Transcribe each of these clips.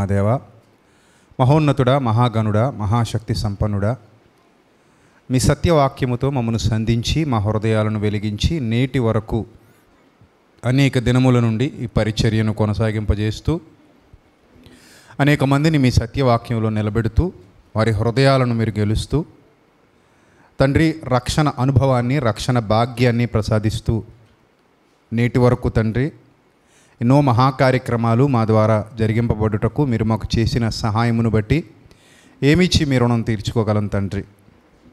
మహాదేవ మహోన్నతుడా మహాగణుడా మహాశక్తి సంపన్నుడా మీ సత్యవాక్యముతో మమ్మను సంధించి మా హృదయాలను వెలిగించి నేటి వరకు అనేక దినముల నుండి ఈ పరిచర్యను కొనసాగింపజేస్తూ అనేక మందిని మీ సత్యవాక్యంలో నిలబెడుతూ వారి హృదయాలను మీరు గెలుస్తూ తండ్రి రక్షణ అనుభవాన్ని రక్షణ భాగ్యాన్ని ప్రసాదిస్తూ నేటి వరకు తండ్రి ఎన్నో మహాకార్యక్రమాలు మా ద్వారా జరిగింపబడుటకు మీరు మాకు చేసిన సహాయమును బట్టి ఏమిచ్చి మీ రుణం తీర్చుకోగలం తండ్రి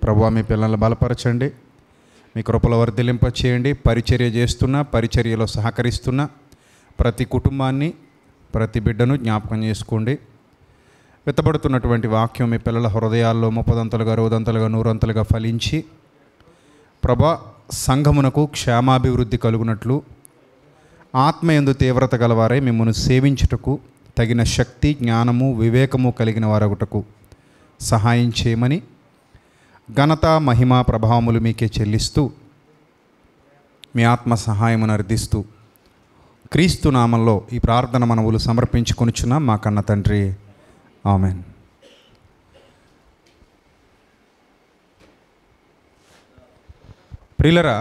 ప్రభు మీ పిల్లల్ని బలపరచండి మీ కృపల వర్ధలింప చేయండి పరిచర్య చేస్తున్న పరిచర్యలో సహకరిస్తున్న ప్రతి కుటుంబాన్ని ప్రతి బిడ్డను జ్ఞాపకం చేసుకోండి విత్తబడుతున్నటువంటి వాక్యం మీ పిల్లల హృదయాల్లో ముప్పదంతలుగా అరవదంతలుగా నూరంతలుగా ఫలించి ప్రభా సంఘమునకు క్షేమాభివృద్ధి కలుగునట్లు ఆత్మ ఎందు తీవ్రత గలవారే మిమ్మల్ని సేవించుటకు తగిన శక్తి జ్ఞానము వివేకము కలిగిన వారొకటకు సహాయం చేయమని ఘనత మహిమ ప్రభావములు మీకే చెల్లిస్తూ మీ ఆత్మ సహాయమును అర్థిస్తూ క్రీస్తు నామంలో ఈ ప్రార్థన మనవులు సమర్పించుకొనిచున్న మా కన్న తండ్రి ఆమెన్ ప్రిలరా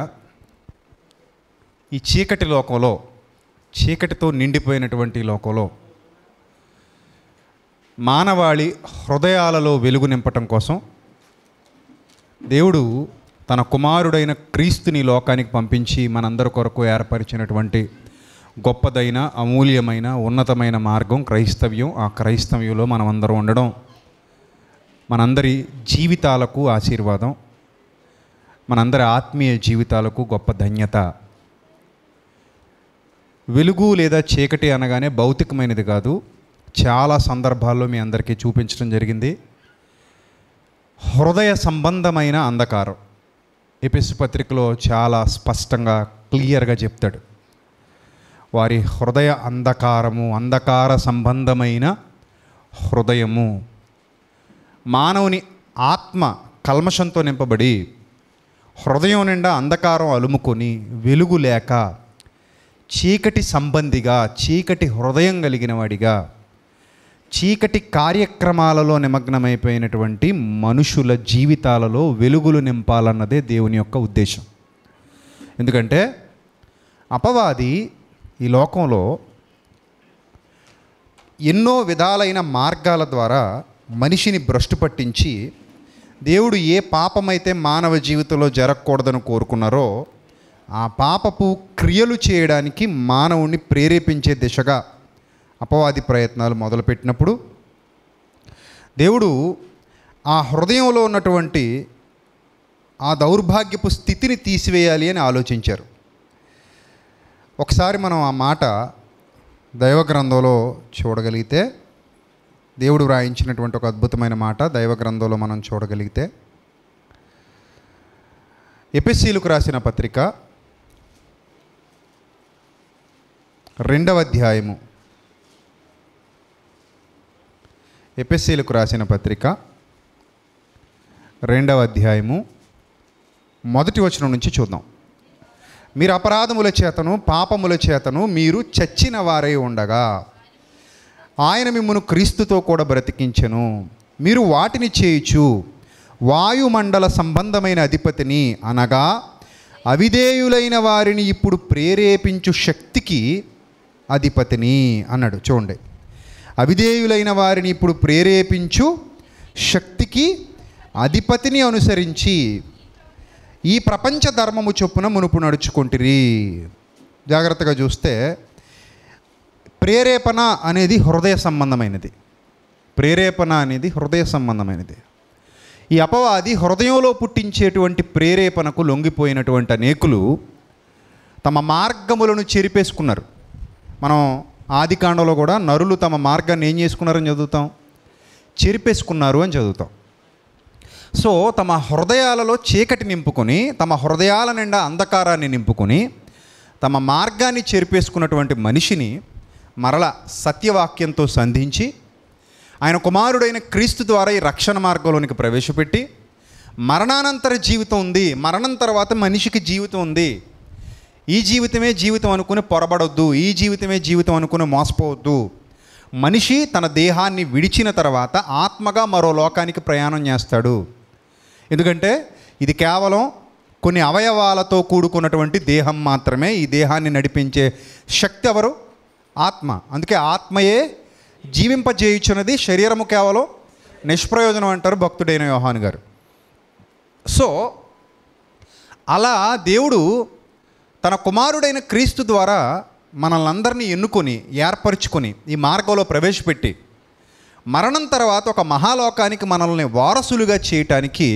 ఈ చీకటి లోకంలో చీకటితో నిండిపోయినటువంటి లోకంలో మానవాళి హృదయాలలో వెలుగు నింపటం కోసం దేవుడు తన కుమారుడైన క్రీస్తుని లోకానికి పంపించి మనందరి కొరకు ఏర్పరిచినటువంటి గొప్పదైన అమూల్యమైన ఉన్నతమైన మార్గం క్రైస్తవ్యం ఆ క్రైస్తవ్యంలో మనమందరం ఉండడం మనందరి జీవితాలకు ఆశీర్వాదం మనందరి ఆత్మీయ జీవితాలకు గొప్ప ధన్యత వెలుగు లేదా చీకటి అనగానే భౌతికమైనది కాదు చాలా సందర్భాల్లో మీ అందరికీ చూపించడం జరిగింది హృదయ సంబంధమైన అంధకారం ఎపిస్ పత్రికలో చాలా స్పష్టంగా క్లియర్గా చెప్తాడు వారి హృదయ అంధకారము అంధకార సంబంధమైన హృదయము మానవుని ఆత్మ కల్మషంతో నింపబడి హృదయం నిండా అంధకారం అలుముకొని వెలుగు లేక చీకటి సంబంధిగా చీకటి హృదయం కలిగిన వాడిగా చీకటి కార్యక్రమాలలో నిమగ్నమైపోయినటువంటి మనుషుల జీవితాలలో వెలుగులు నింపాలన్నదే దేవుని యొక్క ఉద్దేశం ఎందుకంటే అపవాది ఈ లోకంలో ఎన్నో విధాలైన మార్గాల ద్వారా మనిషిని భ్రష్టు పట్టించి దేవుడు ఏ పాపమైతే మానవ జీవితంలో జరగకూడదని కోరుకున్నారో ఆ పాపపు క్రియలు చేయడానికి మానవుణ్ణి ప్రేరేపించే దిశగా అపవాది ప్రయత్నాలు మొదలుపెట్టినప్పుడు దేవుడు ఆ హృదయంలో ఉన్నటువంటి ఆ దౌర్భాగ్యపు స్థితిని తీసివేయాలి అని ఆలోచించారు ఒకసారి మనం ఆ మాట దైవగ్రంథంలో చూడగలిగితే దేవుడు వ్రాయించినటువంటి ఒక అద్భుతమైన మాట దైవగ్రంథంలో మనం చూడగలిగితే ఎపిసీలకు రాసిన పత్రిక రెండవ అధ్యాయము ఎపిస్సీలకు రాసిన పత్రిక రెండవ అధ్యాయము మొదటి వచనం నుంచి చూద్దాం మీరు అపరాధముల చేతను పాపముల చేతను మీరు చచ్చిన వారై ఉండగా ఆయన మిమ్మను క్రీస్తుతో కూడా బ్రతికించెను మీరు వాటిని చేయుచు వాయుమండల సంబంధమైన అధిపతిని అనగా అవిధేయులైన వారిని ఇప్పుడు ప్రేరేపించు శక్తికి అధిపతిని అన్నాడు చూడండి అవిధేయులైన వారిని ఇప్పుడు ప్రేరేపించు శక్తికి అధిపతిని అనుసరించి ఈ ప్రపంచ ధర్మము చొప్పున మునుపు నడుచుకుంటురి జాగ్రత్తగా చూస్తే ప్రేరేపణ అనేది హృదయ సంబంధమైనది ప్రేరేపణ అనేది హృదయ సంబంధమైనది ఈ అపవాది హృదయంలో పుట్టించేటువంటి ప్రేరేపణకు లొంగిపోయినటువంటి అనేకులు తమ మార్గములను చెరిపేసుకున్నారు మనం ఆది కాండంలో కూడా నరులు తమ మార్గాన్ని ఏం చేసుకున్నారని చదువుతాం చెరిపేసుకున్నారు అని చదువుతాం సో తమ హృదయాలలో చీకటి నింపుకొని తమ హృదయాల నిండా అంధకారాన్ని నింపుకొని తమ మార్గాన్ని చెరిపేసుకున్నటువంటి మనిషిని మరల సత్యవాక్యంతో సంధించి ఆయన కుమారుడైన క్రీస్తు ద్వారా ఈ రక్షణ మార్గంలోనికి ప్రవేశపెట్టి మరణానంతర జీవితం ఉంది మరణం తర్వాత మనిషికి జీవితం ఉంది ఈ జీవితమే జీవితం అనుకుని పొరబడొద్దు ఈ జీవితమే జీవితం అనుకుని మోసపోవద్దు మనిషి తన దేహాన్ని విడిచిన తర్వాత ఆత్మగా మరో లోకానికి ప్రయాణం చేస్తాడు ఎందుకంటే ఇది కేవలం కొన్ని అవయవాలతో కూడుకున్నటువంటి దేహం మాత్రమే ఈ దేహాన్ని నడిపించే శక్తి ఎవరు ఆత్మ అందుకే ఆత్మయే జీవింపజేయుచున్నది శరీరము కేవలం నిష్ప్రయోజనం అంటారు భక్తుడైన యోహాన్ గారు సో అలా దేవుడు తన కుమారుడైన క్రీస్తు ద్వారా మనల్ని అందరినీ ఎన్నుకొని ఏర్పరచుకొని ఈ మార్గంలో ప్రవేశపెట్టి మరణం తర్వాత ఒక మహాలోకానికి మనల్ని వారసులుగా చేయటానికి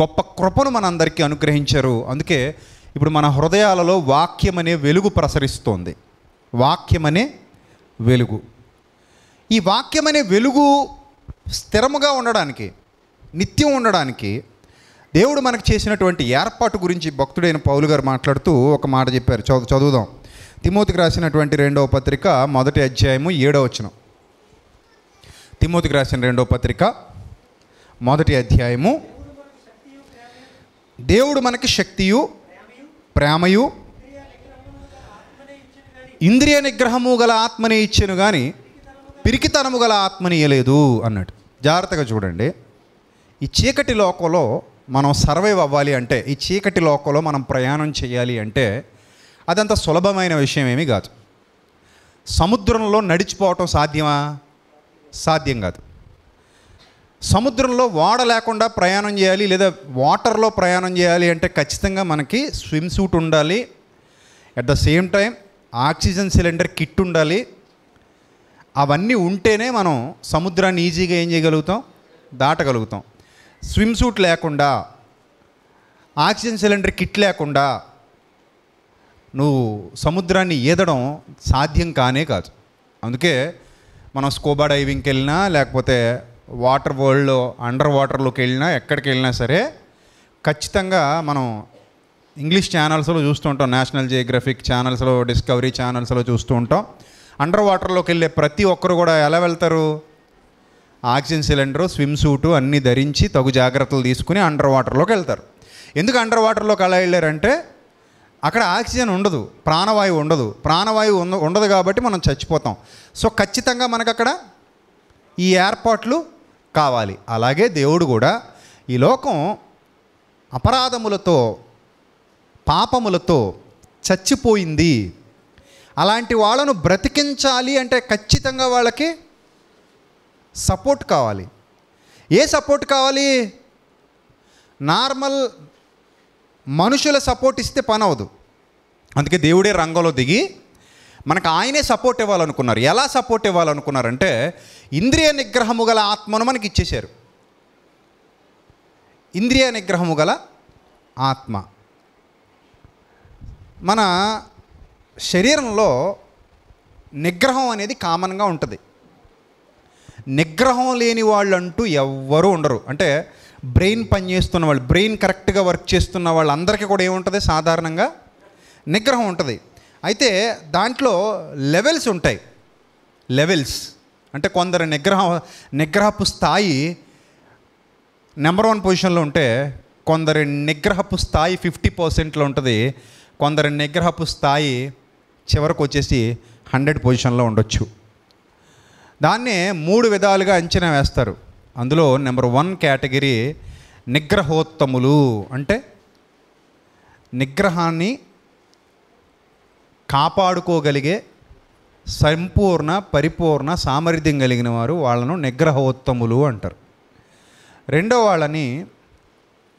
గొప్ప కృపను మనందరికీ అనుగ్రహించారు అందుకే ఇప్పుడు మన హృదయాలలో వాక్యం అనే వెలుగు ప్రసరిస్తోంది వాక్యం అనే వెలుగు ఈ వాక్యం అనే వెలుగు స్థిరముగా ఉండడానికి నిత్యం ఉండడానికి దేవుడు మనకు చేసినటువంటి ఏర్పాటు గురించి భక్తుడైన పౌలు గారు మాట్లాడుతూ ఒక మాట చెప్పారు చదువు చదువుదాం తిమోతికి రాసినటువంటి రెండవ పత్రిక మొదటి అధ్యాయము ఏడవ వచనం తిమోతికి రాసిన రెండవ పత్రిక మొదటి అధ్యాయము దేవుడు మనకి శక్తియు ప్రేమయు ఇంద్రియ నిగ్రహము గల ఆత్మని ఇచ్చాను కానీ పిరికితనము గల ఆత్మని ఇవ్వలేదు అన్నట్టు జాగ్రత్తగా చూడండి ఈ చీకటి లోకంలో మనం సర్వైవ్ అవ్వాలి అంటే ఈ చీకటి లోకంలో మనం ప్రయాణం చేయాలి అంటే అదంత సులభమైన విషయం ఏమీ కాదు సముద్రంలో నడిచిపోవటం సాధ్యమా సాధ్యం కాదు సముద్రంలో వాడ లేకుండా ప్రయాణం చేయాలి లేదా వాటర్లో ప్రయాణం చేయాలి అంటే ఖచ్చితంగా మనకి స్విమ్ సూట్ ఉండాలి at the same time oxygen cylinder kit ఉండాలి అవన్నీ ఉంటేనే మనం సముద్రాన్ని ఈజీగా ఏం చేయగలుగుతాం దాటగలుగుతాం స్విమ్ సూట్ లేకుండా ఆక్సిజన్ సిలిండర్ కిట్ లేకుండా నువ్వు సముద్రాన్ని ఈదడం సాధ్యం కానే కాదు అందుకే మనం స్కోబా డైవింగ్కి వెళ్ళినా లేకపోతే వాటర్ వరల్డ్లో అండర్ వాటర్లోకి వెళ్ళినా ఎక్కడికి వెళ్ళినా సరే ఖచ్చితంగా మనం ఇంగ్లీష్ ఛానల్స్లో చూస్తూ ఉంటాం నేషనల్ జియోగ్రఫిక్ ఛానల్స్లో డిస్కవరీ ఛానల్స్లో చూస్తూ ఉంటాం అండర్ వాటర్లోకి వెళ్ళే ప్రతి ఒక్కరు కూడా ఎలా వెళ్తారు ఆక్సిజన్ సిలిండరు స్విమ్ సూటు అన్నీ ధరించి తగు జాగ్రత్తలు తీసుకుని అండర్ వాటర్లోకి వెళ్తారు ఎందుకు అండర్ వాటర్లోకి అలా వెళ్ళారంటే అక్కడ ఆక్సిజన్ ఉండదు ప్రాణవాయువు ఉండదు ప్రాణవాయువు ఉండ ఉండదు కాబట్టి మనం చచ్చిపోతాం సో ఖచ్చితంగా మనకు అక్కడ ఈ ఏర్పాట్లు కావాలి అలాగే దేవుడు కూడా ఈ లోకం అపరాధములతో పాపములతో చచ్చిపోయింది అలాంటి వాళ్ళను బ్రతికించాలి అంటే ఖచ్చితంగా వాళ్ళకి సపోర్ట్ కావాలి ఏ సపోర్ట్ కావాలి నార్మల్ మనుషుల సపోర్ట్ ఇస్తే పని అవదు అందుకే దేవుడే రంగంలో దిగి మనకు ఆయనే సపోర్ట్ ఇవ్వాలనుకున్నారు ఎలా సపోర్ట్ ఇవ్వాలనుకున్నారంటే ఇంద్రియ నిగ్రహము గల ఆత్మను మనకి ఇచ్చేశారు ఇంద్రియ నిగ్రహము గల ఆత్మ మన శరీరంలో నిగ్రహం అనేది కామన్గా ఉంటుంది నిగ్రహం లేని వాళ్ళు అంటూ ఎవ్వరూ ఉండరు అంటే బ్రెయిన్ పనిచేస్తున్న వాళ్ళు బ్రెయిన్ కరెక్ట్గా వర్క్ చేస్తున్న వాళ్ళందరికీ కూడా ఏముంటుంది సాధారణంగా నిగ్రహం ఉంటుంది అయితే దాంట్లో లెవెల్స్ ఉంటాయి లెవెల్స్ అంటే కొందరు నిగ్రహం నిగ్రహపు స్థాయి నెంబర్ వన్ పొజిషన్లో ఉంటే కొందరి నిగ్రహపు స్థాయి ఫిఫ్టీ పర్సెంట్లో ఉంటుంది కొందరి నిగ్రహపు స్థాయి చివరకు వచ్చేసి హండ్రెడ్ పొజిషన్లో ఉండొచ్చు దాన్నే మూడు విధాలుగా అంచనా వేస్తారు అందులో నెంబర్ వన్ కేటగిరీ నిగ్రహోత్తములు అంటే నిగ్రహాన్ని కాపాడుకోగలిగే సంపూర్ణ పరిపూర్ణ సామర్థ్యం కలిగిన వారు వాళ్ళను నిగ్రహోత్తములు అంటారు రెండో వాళ్ళని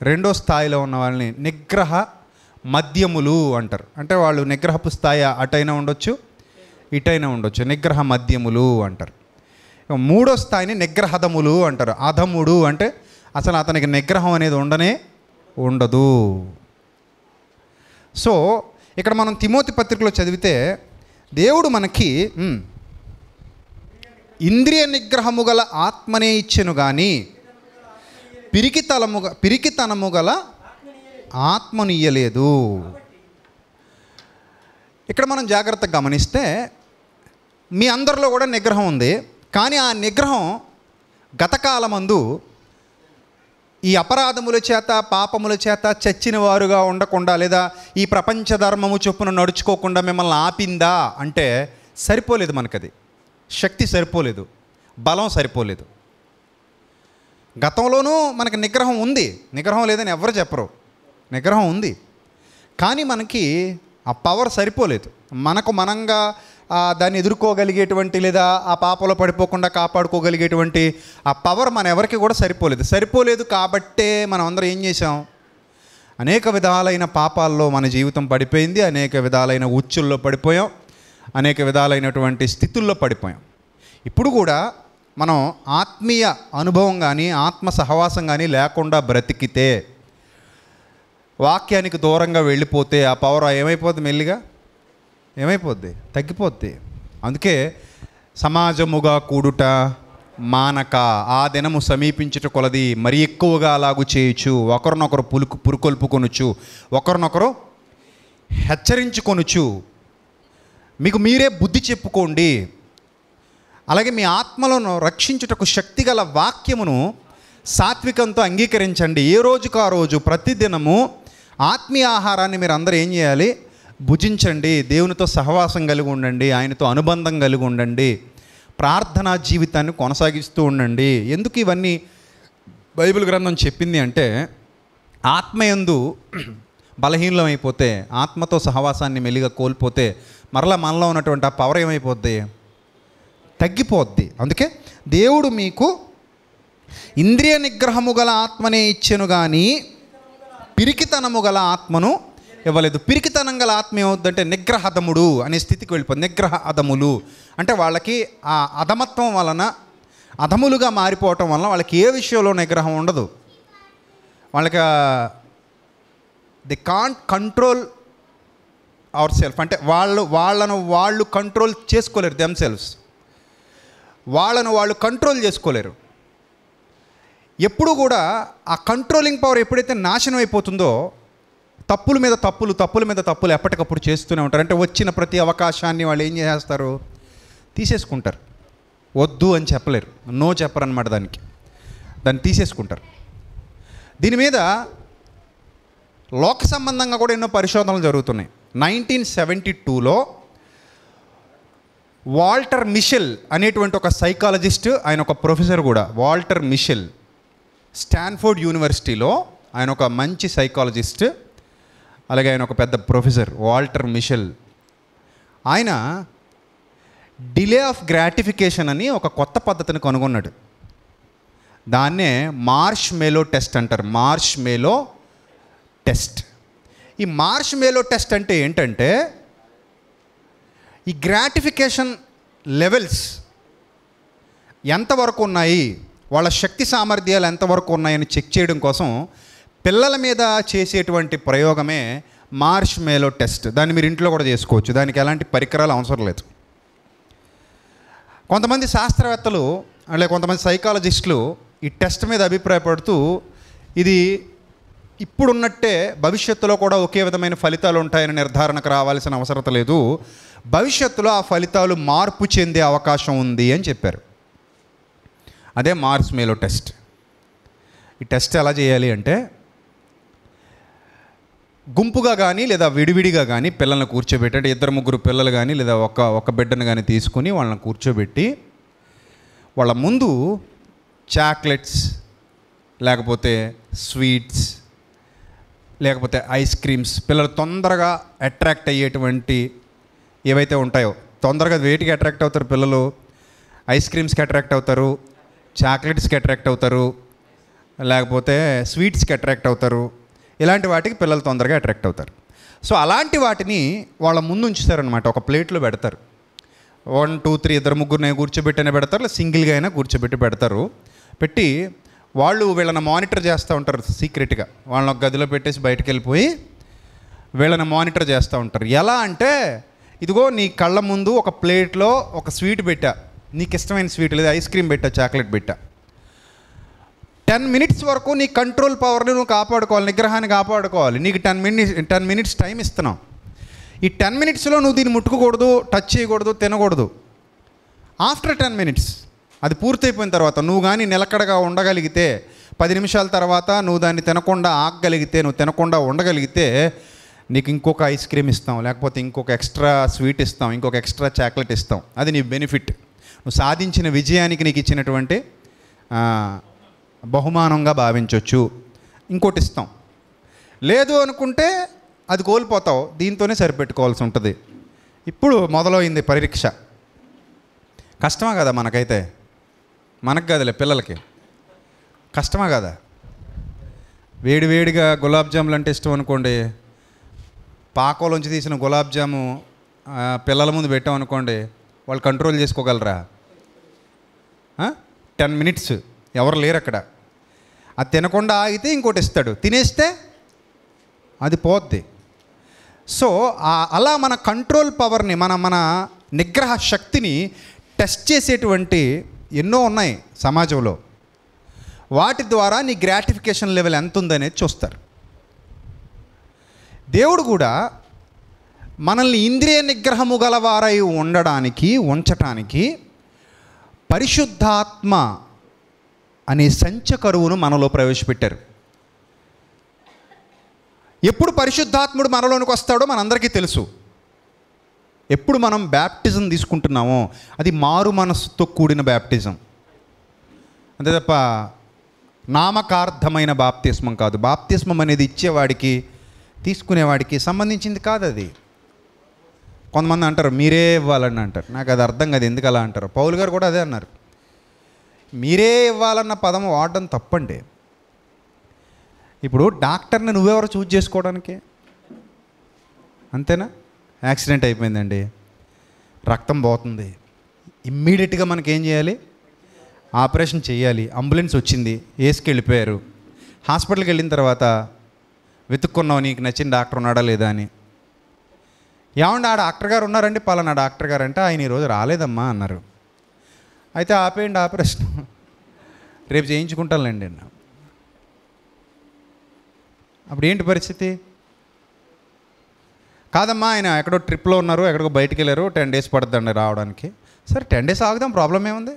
రెండో స్థాయిలో ఉన్న వాళ్ళని నిగ్రహ మద్యములు అంటారు అంటే వాళ్ళు నిగ్రహపు స్థాయి అటైనా ఉండొచ్చు ఇటైనా ఉండొచ్చు నిగ్రహ మద్యములు అంటారు మూడో స్థాయిని నిగ్రహదములు అంటారు అధముడు అంటే అసలు అతనికి నిగ్రహం అనేది ఉండనే ఉండదు సో ఇక్కడ మనం తిమోతి పత్రికలో చదివితే దేవుడు మనకి ఇంద్రియ నిగ్రహము గల ఆత్మనే ఇచ్చెను కానీ పిరికితలము పిరికితనము గల ఆత్మను ఇక్కడ మనం జాగ్రత్తగా గమనిస్తే మీ అందరిలో కూడా నిగ్రహం ఉంది కానీ ఆ నిగ్రహం గతకాలమందు ఈ అపరాధముల చేత పాపముల చేత చచ్చిన వారుగా ఉండకుండా లేదా ఈ ప్రపంచ ధర్మము చొప్పున నడుచుకోకుండా మిమ్మల్ని ఆపిందా అంటే సరిపోలేదు మనకది శక్తి సరిపోలేదు బలం సరిపోలేదు గతంలోనూ మనకి నిగ్రహం ఉంది నిగ్రహం లేదని ఎవరు చెప్పరు నిగ్రహం ఉంది కానీ మనకి ఆ పవర్ సరిపోలేదు మనకు మనంగా దాన్ని ఎదుర్కోగలిగేటువంటి లేదా ఆ పాపలో పడిపోకుండా కాపాడుకోగలిగేటువంటి ఆ పవర్ మన ఎవరికి కూడా సరిపోలేదు సరిపోలేదు కాబట్టే మనం అందరం ఏం చేసాం అనేక విధాలైన పాపాల్లో మన జీవితం పడిపోయింది అనేక విధాలైన ఉచ్చుల్లో పడిపోయాం అనేక విధాలైనటువంటి స్థితుల్లో పడిపోయాం ఇప్పుడు కూడా మనం ఆత్మీయ అనుభవం కానీ ఆత్మ సహవాసం కానీ లేకుండా బ్రతికితే వాక్యానికి దూరంగా వెళ్ళిపోతే ఆ పవర్ ఏమైపోతుంది మెల్లిగా ఏమైపోద్ది తగ్గిపోద్ది అందుకే సమాజముగా కూడుట మానక ఆ దినము సమీపించుట కొలది మరి ఎక్కువగా అలాగు చేయొచ్చు ఒకరినొకరు పులుకు పురుకొల్పుకొనొచ్చు ఒకరినొకరు హెచ్చరించుకొనుచు మీకు మీరే బుద్ధి చెప్పుకోండి అలాగే మీ ఆత్మలను రక్షించుటకు శక్తిగల వాక్యమును సాత్వికంతో అంగీకరించండి ఏ రోజుకు ఆ రోజు ప్రతిదినము ఆత్మీయ ఆహారాన్ని మీరు అందరూ ఏం చేయాలి భుజించండి దేవునితో సహవాసం కలిగి ఉండండి ఆయనతో అనుబంధం కలిగి ఉండండి ప్రార్థనా జీవితాన్ని కొనసాగిస్తూ ఉండండి ఎందుకు ఇవన్నీ బైబిల్ గ్రంథం చెప్పింది అంటే ఆత్మయందు బలహీనమైపోతే ఆత్మతో సహవాసాన్ని మెలిగా కోల్పోతే మరలా మనలో ఉన్నటువంటి ఆ పవర్ ఏమైపోద్ది తగ్గిపోద్ది అందుకే దేవుడు మీకు ఇంద్రియ నిగ్రహము గల ఆత్మనే ఇచ్చెను కానీ పిరికితనము గల ఆత్మను ఇవ్వలేదు పిరికితనం గల ఆత్మ ఏమవుతుందంటే అధముడు అనే స్థితికి వెళ్ళిపోతుంది నిగ్రహ అధములు అంటే వాళ్ళకి ఆ అధమత్వం వలన అధములుగా మారిపోవటం వలన వాళ్ళకి ఏ విషయంలో నిగ్రహం ఉండదు వాళ్ళకి they can't control ourself అంటే వాళ్ళు వాళ్ళను వాళ్ళు కంట్రోల్ చేసుకోలేరు దెమ్ సెల్ఫ్స్ వాళ్ళను వాళ్ళు కంట్రోల్ చేసుకోలేరు ఎప్పుడు కూడా ఆ కంట్రోలింగ్ పవర్ ఎప్పుడైతే నాశనం అయిపోతుందో తప్పుల మీద తప్పులు తప్పుల మీద తప్పులు ఎప్పటికప్పుడు చేస్తూనే ఉంటారు అంటే వచ్చిన ప్రతి అవకాశాన్ని వాళ్ళు ఏం చేస్తారు తీసేసుకుంటారు వద్దు అని చెప్పలేరు నో చెప్పరనమాట దానికి దాన్ని తీసేసుకుంటారు దీని మీద లోక సంబంధంగా కూడా ఎన్నో పరిశోధనలు జరుగుతున్నాయి నైన్టీన్ సెవెంటీ టూలో వాల్టర్ మిషెల్ అనేటువంటి ఒక సైకాలజిస్ట్ ఆయన ఒక ప్రొఫెసర్ కూడా వాల్టర్ మిషెల్ స్టాన్ఫోర్డ్ యూనివర్సిటీలో ఆయన ఒక మంచి సైకాలజిస్ట్ అలాగే ఆయన ఒక పెద్ద ప్రొఫెసర్ వాల్టర్ మిషెల్ ఆయన డిలే ఆఫ్ గ్రాటిఫికేషన్ అని ఒక కొత్త పద్ధతిని కనుగొన్నాడు దాన్నే మార్ష్ మేలో టెస్ట్ అంటారు మార్ష్ మేలో టెస్ట్ ఈ మార్ష్ మేలో టెస్ట్ అంటే ఏంటంటే ఈ గ్రాటిఫికేషన్ లెవెల్స్ ఎంతవరకు ఉన్నాయి వాళ్ళ శక్తి సామర్థ్యాలు ఎంతవరకు ఉన్నాయని చెక్ చేయడం కోసం పిల్లల మీద చేసేటువంటి ప్రయోగమే మార్ష్ మేలో టెస్ట్ దాన్ని మీరు ఇంట్లో కూడా చేసుకోవచ్చు దానికి ఎలాంటి పరికరాలు అవసరం లేదు కొంతమంది శాస్త్రవేత్తలు అంటే కొంతమంది సైకాలజిస్టులు ఈ టెస్ట్ మీద అభిప్రాయపడుతూ ఇది ఇప్పుడున్నట్టే భవిష్యత్తులో కూడా ఒకే విధమైన ఫలితాలు ఉంటాయని నిర్ధారణకు రావాల్సిన అవసరం లేదు భవిష్యత్తులో ఆ ఫలితాలు మార్పు చెందే అవకాశం ఉంది అని చెప్పారు అదే మార్స్ మేలో టెస్ట్ ఈ టెస్ట్ ఎలా చేయాలి అంటే గుంపుగా కానీ లేదా విడివిడిగా కానీ పిల్లల్ని కూర్చోబెట్టి అంటే ఇద్దరు ముగ్గురు పిల్లలు కానీ లేదా ఒక ఒక బిడ్డను కానీ తీసుకుని వాళ్ళని కూర్చోబెట్టి వాళ్ళ ముందు చాక్లెట్స్ లేకపోతే స్వీట్స్ లేకపోతే ఐస్ క్రీమ్స్ పిల్లలు తొందరగా అట్రాక్ట్ అయ్యేటువంటి ఏవైతే ఉంటాయో తొందరగా వేటికి అట్రాక్ట్ అవుతారు పిల్లలు ఐస్ క్రీమ్స్కి అట్రాక్ట్ అవుతారు చాక్లెట్స్కి అట్రాక్ట్ అవుతారు లేకపోతే స్వీట్స్కి అట్రాక్ట్ అవుతారు ఇలాంటి వాటికి పిల్లలు తొందరగా అట్రాక్ట్ అవుతారు సో అలాంటి వాటిని వాళ్ళ ముందు ఉంచుతారనమాట ఒక ప్లేట్లో పెడతారు వన్ టూ త్రీ ఇద్దరు ముగ్గురిని కూర్చోబెట్టినే పెడతారు సింగిల్గా అయినా కూర్చోబెట్టి పెడతారు పెట్టి వాళ్ళు వీళ్ళని మానిటర్ చేస్తూ ఉంటారు సీక్రెట్గా వాళ్ళని ఒక గదిలో పెట్టేసి బయటకు వెళ్ళిపోయి వీళ్ళని మానిటర్ చేస్తూ ఉంటారు ఎలా అంటే ఇదిగో నీ కళ్ళ ముందు ఒక ప్లేట్లో ఒక స్వీట్ పెట్టా నీకు ఇష్టమైన స్వీట్ లేదా ఐస్ క్రీమ్ పెట్టా చాక్లెట్ పెట్టా టెన్ మినిట్స్ వరకు నీ కంట్రోల్ పవర్ని నువ్వు కాపాడుకోవాలి నిగ్రహాన్ని కాపాడుకోవాలి నీకు ten minutes ten minutes time ఇస్తున్నావు ఈ టెన్ మినిట్స్లో నువ్వు దీన్ని ముట్టుకోకూడదు టచ్ చేయకూడదు తినకూడదు ఆఫ్టర్ టెన్ మినిట్స్ అది పూర్తయిపోయిన తర్వాత నువ్వు కానీ నిలకడగా ఉండగలిగితే పది నిమిషాల తర్వాత నువ్వు దాన్ని తినకుండా ఆగగలిగితే నువ్వు తినకుండా ఉండగలిగితే నీకు ఇంకొక ఐస్ క్రీమ్ ఇస్తాం లేకపోతే ఇంకొక ఎక్స్ట్రా స్వీట్ ఇస్తాం ఇంకొక ఎక్స్ట్రా చాక్లెట్ ఇస్తాం అది నీ బెనిఫిట్ నువ్వు సాధించిన విజయానికి నీకు ఇచ్చినటువంటి బహుమానంగా భావించవచ్చు ఇంకోటి ఇస్తాం లేదు అనుకుంటే అది కోల్పోతావు దీంతోనే సరిపెట్టుకోవాల్సి ఉంటుంది ఇప్పుడు మొదలైంది పరీక్ష కష్టమా కదా మనకైతే మనకు కదలే పిల్లలకి కష్టమా కదా వేడివేడిగా గులాబ్ జాములు అంటే ఇష్టం అనుకోండి పాకోలోంచి తీసిన గులాబ్ జాము పిల్లల ముందు పెట్టాం అనుకోండి వాళ్ళు కంట్రోల్ చేసుకోగలరా టెన్ మినిట్స్ ఎవరు లేరు అక్కడ అది తినకుండా ఆగితే ఇంకోటి ఇస్తాడు తినేస్తే అది పోద్ది సో అలా మన కంట్రోల్ పవర్ని మన మన నిగ్రహ శక్తిని టెస్ట్ చేసేటువంటి ఎన్నో ఉన్నాయి సమాజంలో వాటి ద్వారా నీ గ్రాటిఫికేషన్ లెవెల్ ఎంత ఉందనేది చూస్తారు దేవుడు కూడా మనల్ని ఇంద్రియ నిగ్రహము గలవారై ఉండడానికి ఉంచటానికి పరిశుద్ధాత్మ అనే సంచ కరువును మనలో ప్రవేశపెట్టారు ఎప్పుడు పరిశుద్ధాత్ముడు మనలోనికి వస్తాడో మనందరికీ తెలుసు ఎప్పుడు మనం బ్యాప్టిజం తీసుకుంటున్నామో అది మారు మనస్సుతో కూడిన బ్యాప్టిజం అంతే తప్ప నామకార్థమైన బాప్తిస్మం కాదు బాప్తిస్మం అనేది ఇచ్చేవాడికి తీసుకునేవాడికి సంబంధించింది కాదు అది కొంతమంది అంటారు మీరే ఇవ్వాలని అంటారు నాకు అది అర్థం కాదు ఎందుకు అలా అంటారు పౌలు గారు కూడా అదే అన్నారు మీరే ఇవ్వాలన్న పదం వాడడం తప్పండి ఇప్పుడు డాక్టర్ని నువ్వెవరు చూజ్ చేసుకోవడానికి అంతేనా యాక్సిడెంట్ అయిపోయిందండి రక్తం పోతుంది ఇమ్మీడియట్గా ఏం చేయాలి ఆపరేషన్ చేయాలి అంబులెన్స్ వచ్చింది వేసుకెళ్ళిపోయారు హాస్పిటల్కి వెళ్ళిన తర్వాత వెతుక్కున్నావు నీకు నచ్చిన డాక్టర్ ఉన్నాడా లేదా అని ఏమండి ఆ డాక్టర్ గారు ఉన్నారండి పలానా డాక్టర్ గారు అంటే ఆయన ఈరోజు రాలేదమ్మా అన్నారు అయితే ఆపేయండి ఆపరేషన్ రేపు చేయించుకుంటానులేండి నిన్న అప్పుడు ఏంటి పరిస్థితి కాదమ్మా ఆయన ఎక్కడో ట్రిప్లో ఉన్నారు ఎక్కడికో బయటికి వెళ్ళారు టెన్ డేస్ పడుతుందండి రావడానికి సరే టెన్ డేస్ ఆగుదాం ప్రాబ్లం ఏముంది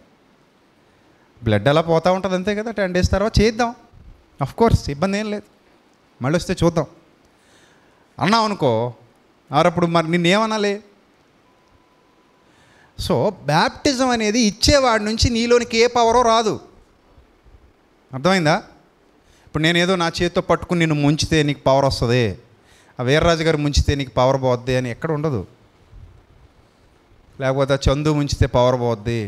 బ్లడ్ అలా పోతూ ఉంటుంది అంతే కదా టెన్ డేస్ తర్వాత చేద్దాం అఫ్ కోర్స్ ఇబ్బంది ఏం లేదు మళ్ళీ వస్తే చూద్దాం అన్నాం అనుకో ఆరప్పుడు మరి నిన్నేమనాలి సో బ్యాప్టిజం అనేది ఇచ్చేవాడి నుంచి నీలోనికి ఏ పవరో రాదు అర్థమైందా ఇప్పుడు నేను ఏదో నా చేతితో పట్టుకుని నిన్ను ముంచితే నీకు పవర్ వస్తుంది ఆ వీర్రాజు గారు ముంచితే నీకు పవర్ పోద్ది అని ఎక్కడ ఉండదు లేకపోతే చందు ముంచితే పవర్ పోద్ది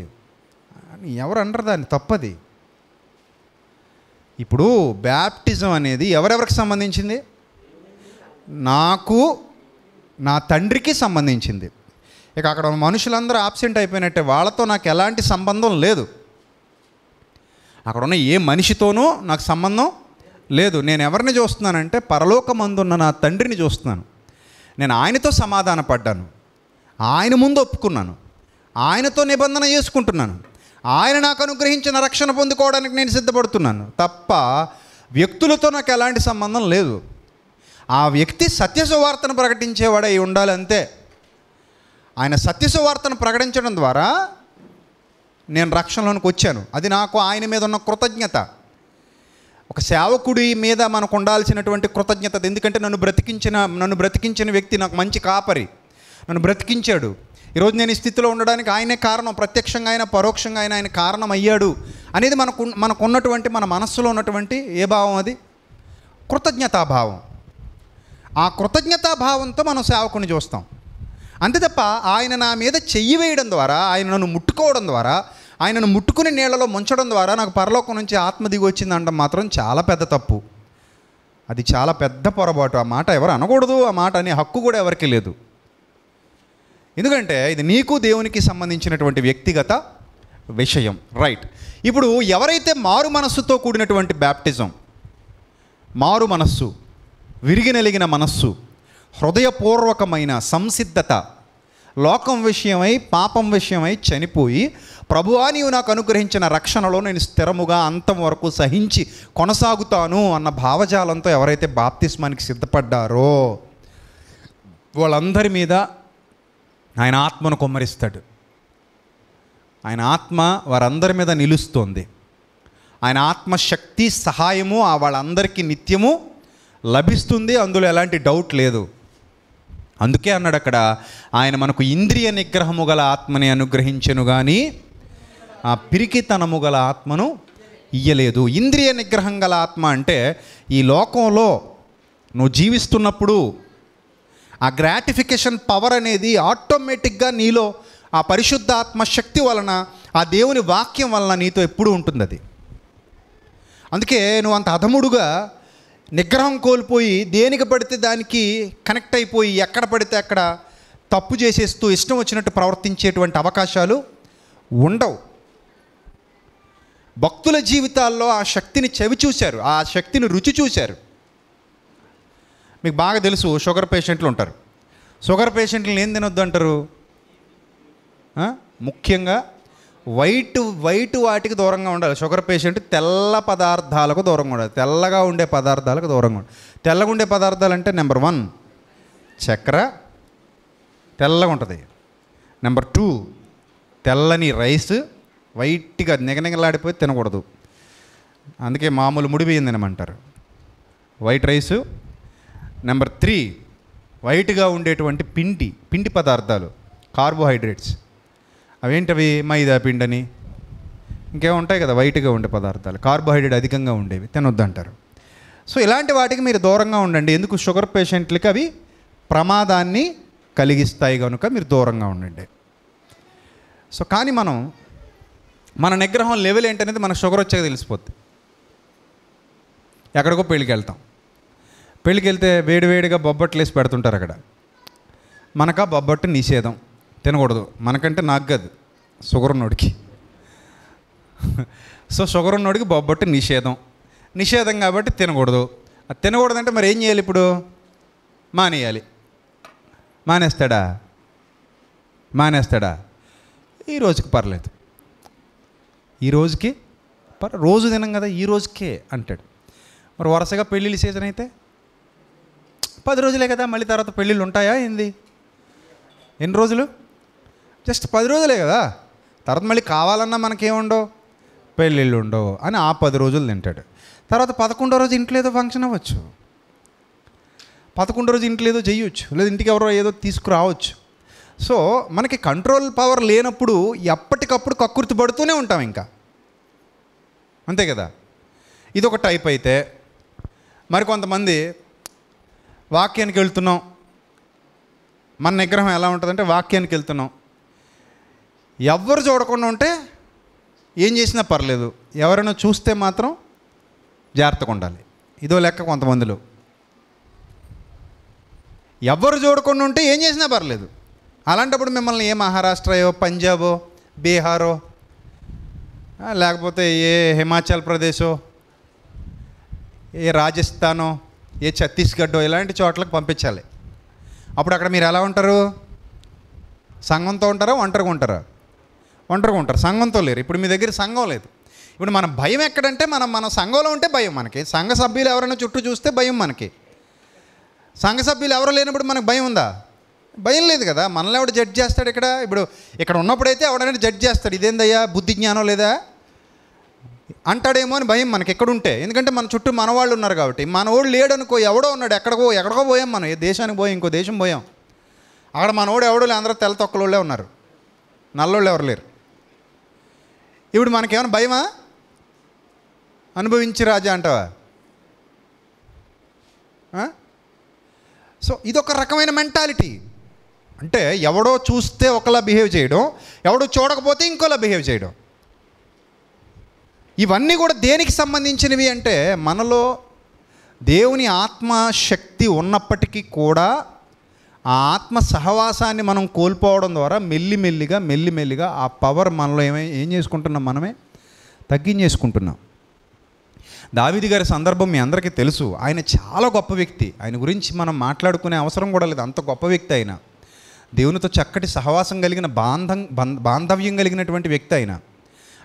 అని ఎవరు అంటారు దాన్ని తప్పది ఇప్పుడు బ్యాప్టిజం అనేది ఎవరెవరికి సంబంధించింది నాకు నా తండ్రికి సంబంధించింది ఇక అక్కడ మనుషులందరూ ఆబ్సెంట్ అయిపోయినట్టే వాళ్ళతో నాకు ఎలాంటి సంబంధం లేదు అక్కడ ఉన్న ఏ మనిషితోనూ నాకు సంబంధం లేదు నేను ఎవరిని చూస్తున్నానంటే పరలోకమందున్న నా తండ్రిని చూస్తున్నాను నేను ఆయనతో సమాధానపడ్డాను ఆయన ముందు ఒప్పుకున్నాను ఆయనతో నిబంధన చేసుకుంటున్నాను ఆయన నాకు అనుగ్రహించిన రక్షణ పొందుకోవడానికి నేను సిద్ధపడుతున్నాను తప్ప వ్యక్తులతో నాకు ఎలాంటి సంబంధం లేదు ఆ వ్యక్తి సత్య సువార్తను ప్రకటించేవాడై ఉండాలంతే ఆయన సత్యసువార్తను ప్రకటించడం ద్వారా నేను రక్షణలోనికి వచ్చాను అది నాకు ఆయన మీద ఉన్న కృతజ్ఞత ఒక సేవకుడి మీద మనకు ఉండాల్సినటువంటి కృతజ్ఞత ఎందుకంటే నన్ను బ్రతికించిన నన్ను బ్రతికించిన వ్యక్తి నాకు మంచి కాపరి నన్ను బ్రతికించాడు ఈరోజు నేను ఈ స్థితిలో ఉండడానికి ఆయనే కారణం ప్రత్యక్షంగా ఆయన పరోక్షంగా ఆయన ఆయన కారణం అయ్యాడు అనేది మనకు మనకు ఉన్నటువంటి మన మనస్సులో ఉన్నటువంటి ఏ భావం అది కృతజ్ఞతాభావం ఆ కృతజ్ఞతాభావంతో మనం సేవకుని చూస్తాం అంతే తప్ప ఆయన నా మీద చెయ్యి వేయడం ద్వారా ఆయన నన్ను ముట్టుకోవడం ద్వారా ఆయనను ముట్టుకుని నీళ్లలో ముంచడం ద్వారా నాకు పరలోకం నుంచి ఆత్మ దిగి అనడం మాత్రం చాలా పెద్ద తప్పు అది చాలా పెద్ద పొరపాటు ఆ మాట ఎవరు అనకూడదు ఆ మాట అనే హక్కు కూడా ఎవరికి లేదు ఎందుకంటే ఇది నీకు దేవునికి సంబంధించినటువంటి వ్యక్తిగత విషయం రైట్ ఇప్పుడు ఎవరైతే మారు మనస్సుతో కూడినటువంటి బ్యాప్టిజం మారు మనస్సు విరిగినలిగిన మనస్సు హృదయపూర్వకమైన సంసిద్ధత లోకం విషయమై పాపం విషయమై చనిపోయి ప్రభువా నీవు నాకు అనుగ్రహించిన రక్షణలో నేను స్థిరముగా అంతం వరకు సహించి కొనసాగుతాను అన్న భావజాలంతో ఎవరైతే బాప్తిస్మానికి సిద్ధపడ్డారో వాళ్ళందరి మీద ఆయన ఆత్మను కుమ్మరిస్తాడు ఆయన ఆత్మ వారందరి మీద నిలుస్తోంది ఆయన ఆత్మశక్తి సహాయము ఆ వాళ్ళందరికీ నిత్యము లభిస్తుంది అందులో ఎలాంటి డౌట్ లేదు అందుకే అన్నాడు అక్కడ ఆయన మనకు ఇంద్రియ నిగ్రహము గల ఆత్మని అనుగ్రహించను కానీ ఆ పిరికితనము గల ఆత్మను ఇయ్యలేదు ఇంద్రియ నిగ్రహం గల ఆత్మ అంటే ఈ లోకంలో నువ్వు జీవిస్తున్నప్పుడు ఆ గ్రాటిఫికేషన్ పవర్ అనేది ఆటోమేటిక్గా నీలో ఆ పరిశుద్ధ ఆత్మ శక్తి వలన ఆ దేవుని వాక్యం వలన నీతో ఎప్పుడూ ఉంటుంది అది అందుకే నువ్వు అంత అధముడుగా నిగ్రహం కోల్పోయి దేనికి పడితే దానికి కనెక్ట్ అయిపోయి ఎక్కడ పడితే అక్కడ తప్పు చేసేస్తూ ఇష్టం వచ్చినట్టు ప్రవర్తించేటువంటి అవకాశాలు ఉండవు భక్తుల జీవితాల్లో ఆ శక్తిని చవి చూశారు ఆ శక్తిని రుచి చూశారు మీకు బాగా తెలుసు షుగర్ పేషెంట్లు ఉంటారు షుగర్ పేషెంట్లు ఏం తినొద్దు అంటారు ముఖ్యంగా వైట్ వైట్ వాటికి దూరంగా ఉండాలి షుగర్ పేషెంట్ తెల్ల పదార్థాలకు దూరంగా ఉండాలి తెల్లగా ఉండే పదార్థాలకు దూరంగా ఉండాలి తెల్లగా ఉండే పదార్థాలు అంటే నెంబర్ వన్ చక్కెర తెల్లగా ఉంటుంది నెంబర్ టూ తెల్లని రైస్ వైట్గా నిగనిగలాడిపోయి తినకూడదు అందుకే మామూలు ముడిపోయింది బియ్యం తినమంటారు వైట్ రైసు నెంబర్ త్రీ వైట్గా ఉండేటువంటి పిండి పిండి పదార్థాలు కార్బోహైడ్రేట్స్ అవేంటవి మైదా పిండని ఇంకేముంటాయి కదా వైట్గా ఉండే పదార్థాలు కార్బోహైడ్రేట్ అధికంగా ఉండేవి తినొద్దంటారు సో ఇలాంటి వాటికి మీరు దూరంగా ఉండండి ఎందుకు షుగర్ పేషెంట్లకి అవి ప్రమాదాన్ని కలిగిస్తాయి కనుక మీరు దూరంగా ఉండండి సో కానీ మనం మన నిగ్రహం లెవెల్ ఏంటనేది మనకు షుగర్ వచ్చాక తెలిసిపోద్ది ఎక్కడికో పెళ్ళికి వెళ్తాం పెళ్ళికి వెళ్తే వేడివేడిగా బొబ్బట్లు వేసి పెడుతుంటారు అక్కడ మనకా బొబ్బట్టు నిషేధం తినకూడదు మనకంటే నాకు కాదు షుగర్ ఉన్నోడికి సో షుగర్ ఉన్నోడికి బొబ్బట్టు నిషేధం నిషేధం కాబట్టి తినకూడదు తినకూడదంటే మరి ఏం చేయాలి ఇప్పుడు మానేయాలి మానేస్తాడా మానేస్తాడా ఈ రోజుకి పర్లేదు ఈ రోజుకి పర్ రోజు తినం కదా ఈ రోజుకే అంటాడు మరి వరుసగా పెళ్ళిళ్ళ సీజన్ అయితే పది రోజులే కదా మళ్ళీ తర్వాత పెళ్ళిళ్ళు ఉంటాయా ఏంది ఎన్ని రోజులు జస్ట్ పది రోజులే కదా తర్వాత మళ్ళీ కావాలన్నా మనకేముండవు పెళ్ళిళ్ళు ఉండవు అని ఆ పది రోజులు తింటాడు తర్వాత పదకొండో రోజు ఇంట్లో ఏదో ఫంక్షన్ అవ్వచ్చు పదకొండో రోజు ఇంట్లో ఏదో చేయొచ్చు లేదా ఇంటికి ఎవరో ఏదో తీసుకురావచ్చు సో మనకి కంట్రోల్ పవర్ లేనప్పుడు ఎప్పటికప్పుడు కక్కుర్తి పడుతూనే ఉంటాం ఇంకా అంతే కదా ఇది ఒక టైప్ అయితే మరి కొంతమంది వాక్యానికి వెళ్తున్నాం మన నిగ్రహం ఎలా ఉంటుందంటే వాక్యానికి వెళ్తున్నాం ఎవరు చూడకుండా ఉంటే ఏం చేసినా పర్లేదు ఎవరైనా చూస్తే మాత్రం జాగ్రత్తగా ఉండాలి ఇదో లెక్క కొంతమందిలో ఎవరు చూడకుండా ఉంటే ఏం చేసినా పర్లేదు అలాంటప్పుడు మిమ్మల్ని ఏ మహారాష్ట్రయో పంజాబో బీహారో లేకపోతే ఏ హిమాచల్ ప్రదేశో ఏ రాజస్థానో ఏ ఛత్తీస్గఢో ఇలాంటి చోట్లకు పంపించాలి అప్పుడు అక్కడ మీరు ఎలా ఉంటారు సంఘంతో ఉంటారా ఒంటరిగా ఉంటారా ఒంటరిగా ఉంటారు సంఘంతో లేరు ఇప్పుడు మీ దగ్గర సంఘం లేదు ఇప్పుడు మన భయం ఎక్కడంటే మనం మన సంఘంలో ఉంటే భయం మనకి సంఘ సభ్యులు ఎవరైనా చుట్టూ చూస్తే భయం మనకి సంఘ సభ్యులు ఎవరు లేనప్పుడు మనకు భయం ఉందా భయం లేదు కదా మనల్ని ఎవడు జడ్జ్ చేస్తాడు ఇక్కడ ఇప్పుడు ఇక్కడ ఉన్నప్పుడైతే ఎవడైనా జడ్జ్ చేస్తాడు ఇదేందయ్యా బుద్ధి జ్ఞానం లేదా అంటాడేమో అని భయం మనకి ఉంటే ఎందుకంటే మన చుట్టూ మనవాళ్ళు ఉన్నారు కాబట్టి మన లేడు లేడనుకో ఎవడో ఉన్నాడు ఎక్కడికో ఎక్కడికో పోయాం మనం ఏ దేశానికి పోయాం ఇంకో దేశం పోయాం అక్కడ మనోడు ఎవడో అందరూ తెల్ల తొక్కలోళ్ళే ఉన్నారు నల్లోళ్ళు ఎవరు లేరు ఇప్పుడు మనకేమైనా భయమా అనుభవించి రాజా అంటావా సో ఇదొక రకమైన మెంటాలిటీ అంటే ఎవడో చూస్తే ఒకలా బిహేవ్ చేయడం ఎవడో చూడకపోతే ఇంకోలా బిహేవ్ చేయడం ఇవన్నీ కూడా దేనికి సంబంధించినవి అంటే మనలో దేవుని ఆత్మ శక్తి ఉన్నప్పటికీ కూడా ఆ ఆత్మ సహవాసాన్ని మనం కోల్పోవడం ద్వారా మెల్లిమెల్లిగా మెల్లిమెల్లిగా ఆ పవర్ మనలో ఏమై ఏం చేసుకుంటున్నాం మనమే తగ్గించేసుకుంటున్నాం దావిది గారి సందర్భం మీ అందరికీ తెలుసు ఆయన చాలా గొప్ప వ్యక్తి ఆయన గురించి మనం మాట్లాడుకునే అవసరం కూడా లేదు అంత గొప్ప వ్యక్తి ఆయన దేవునితో చక్కటి సహవాసం కలిగిన బాంధం బాంధవ్యం కలిగినటువంటి వ్యక్తి ఆయన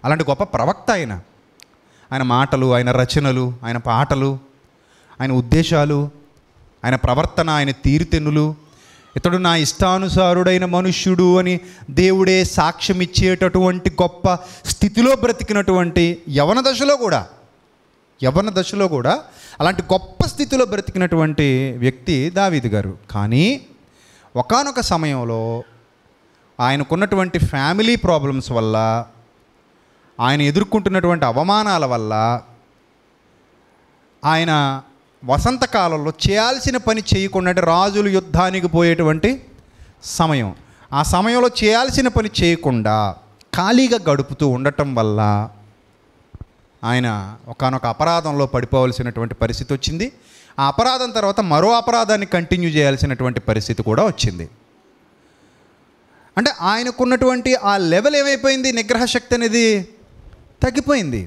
అలాంటి గొప్ప ప్రవక్త ఆయన ఆయన మాటలు ఆయన రచనలు ఆయన పాటలు ఆయన ఉద్దేశాలు ఆయన ప్రవర్తన ఆయన తీరుతెన్నులు ఇతడు నా ఇష్టానుసారుడైన మనుష్యుడు అని దేవుడే సాక్ష్యం ఇచ్చేటటువంటి గొప్ప స్థితిలో బ్రతికినటువంటి యవన దశలో కూడా యవన దశలో కూడా అలాంటి గొప్ప స్థితిలో బ్రతికినటువంటి వ్యక్తి దావీది గారు కానీ ఒకనొక సమయంలో ఆయనకున్నటువంటి ఫ్యామిలీ ప్రాబ్లమ్స్ వల్ల ఆయన ఎదుర్కొంటున్నటువంటి అవమానాల వల్ల ఆయన వసంతకాలంలో చేయాల్సిన పని చేయకుండా అంటే రాజులు యుద్ధానికి పోయేటువంటి సమయం ఆ సమయంలో చేయాల్సిన పని చేయకుండా ఖాళీగా గడుపుతూ ఉండటం వల్ల ఆయన ఒకనొక అపరాధంలో పడిపోవలసినటువంటి పరిస్థితి వచ్చింది ఆ అపరాధం తర్వాత మరో అపరాధాన్ని కంటిన్యూ చేయాల్సినటువంటి పరిస్థితి కూడా వచ్చింది అంటే ఆయనకున్నటువంటి ఆ లెవెల్ ఏమైపోయింది నిగ్రహశక్తి అనేది తగ్గిపోయింది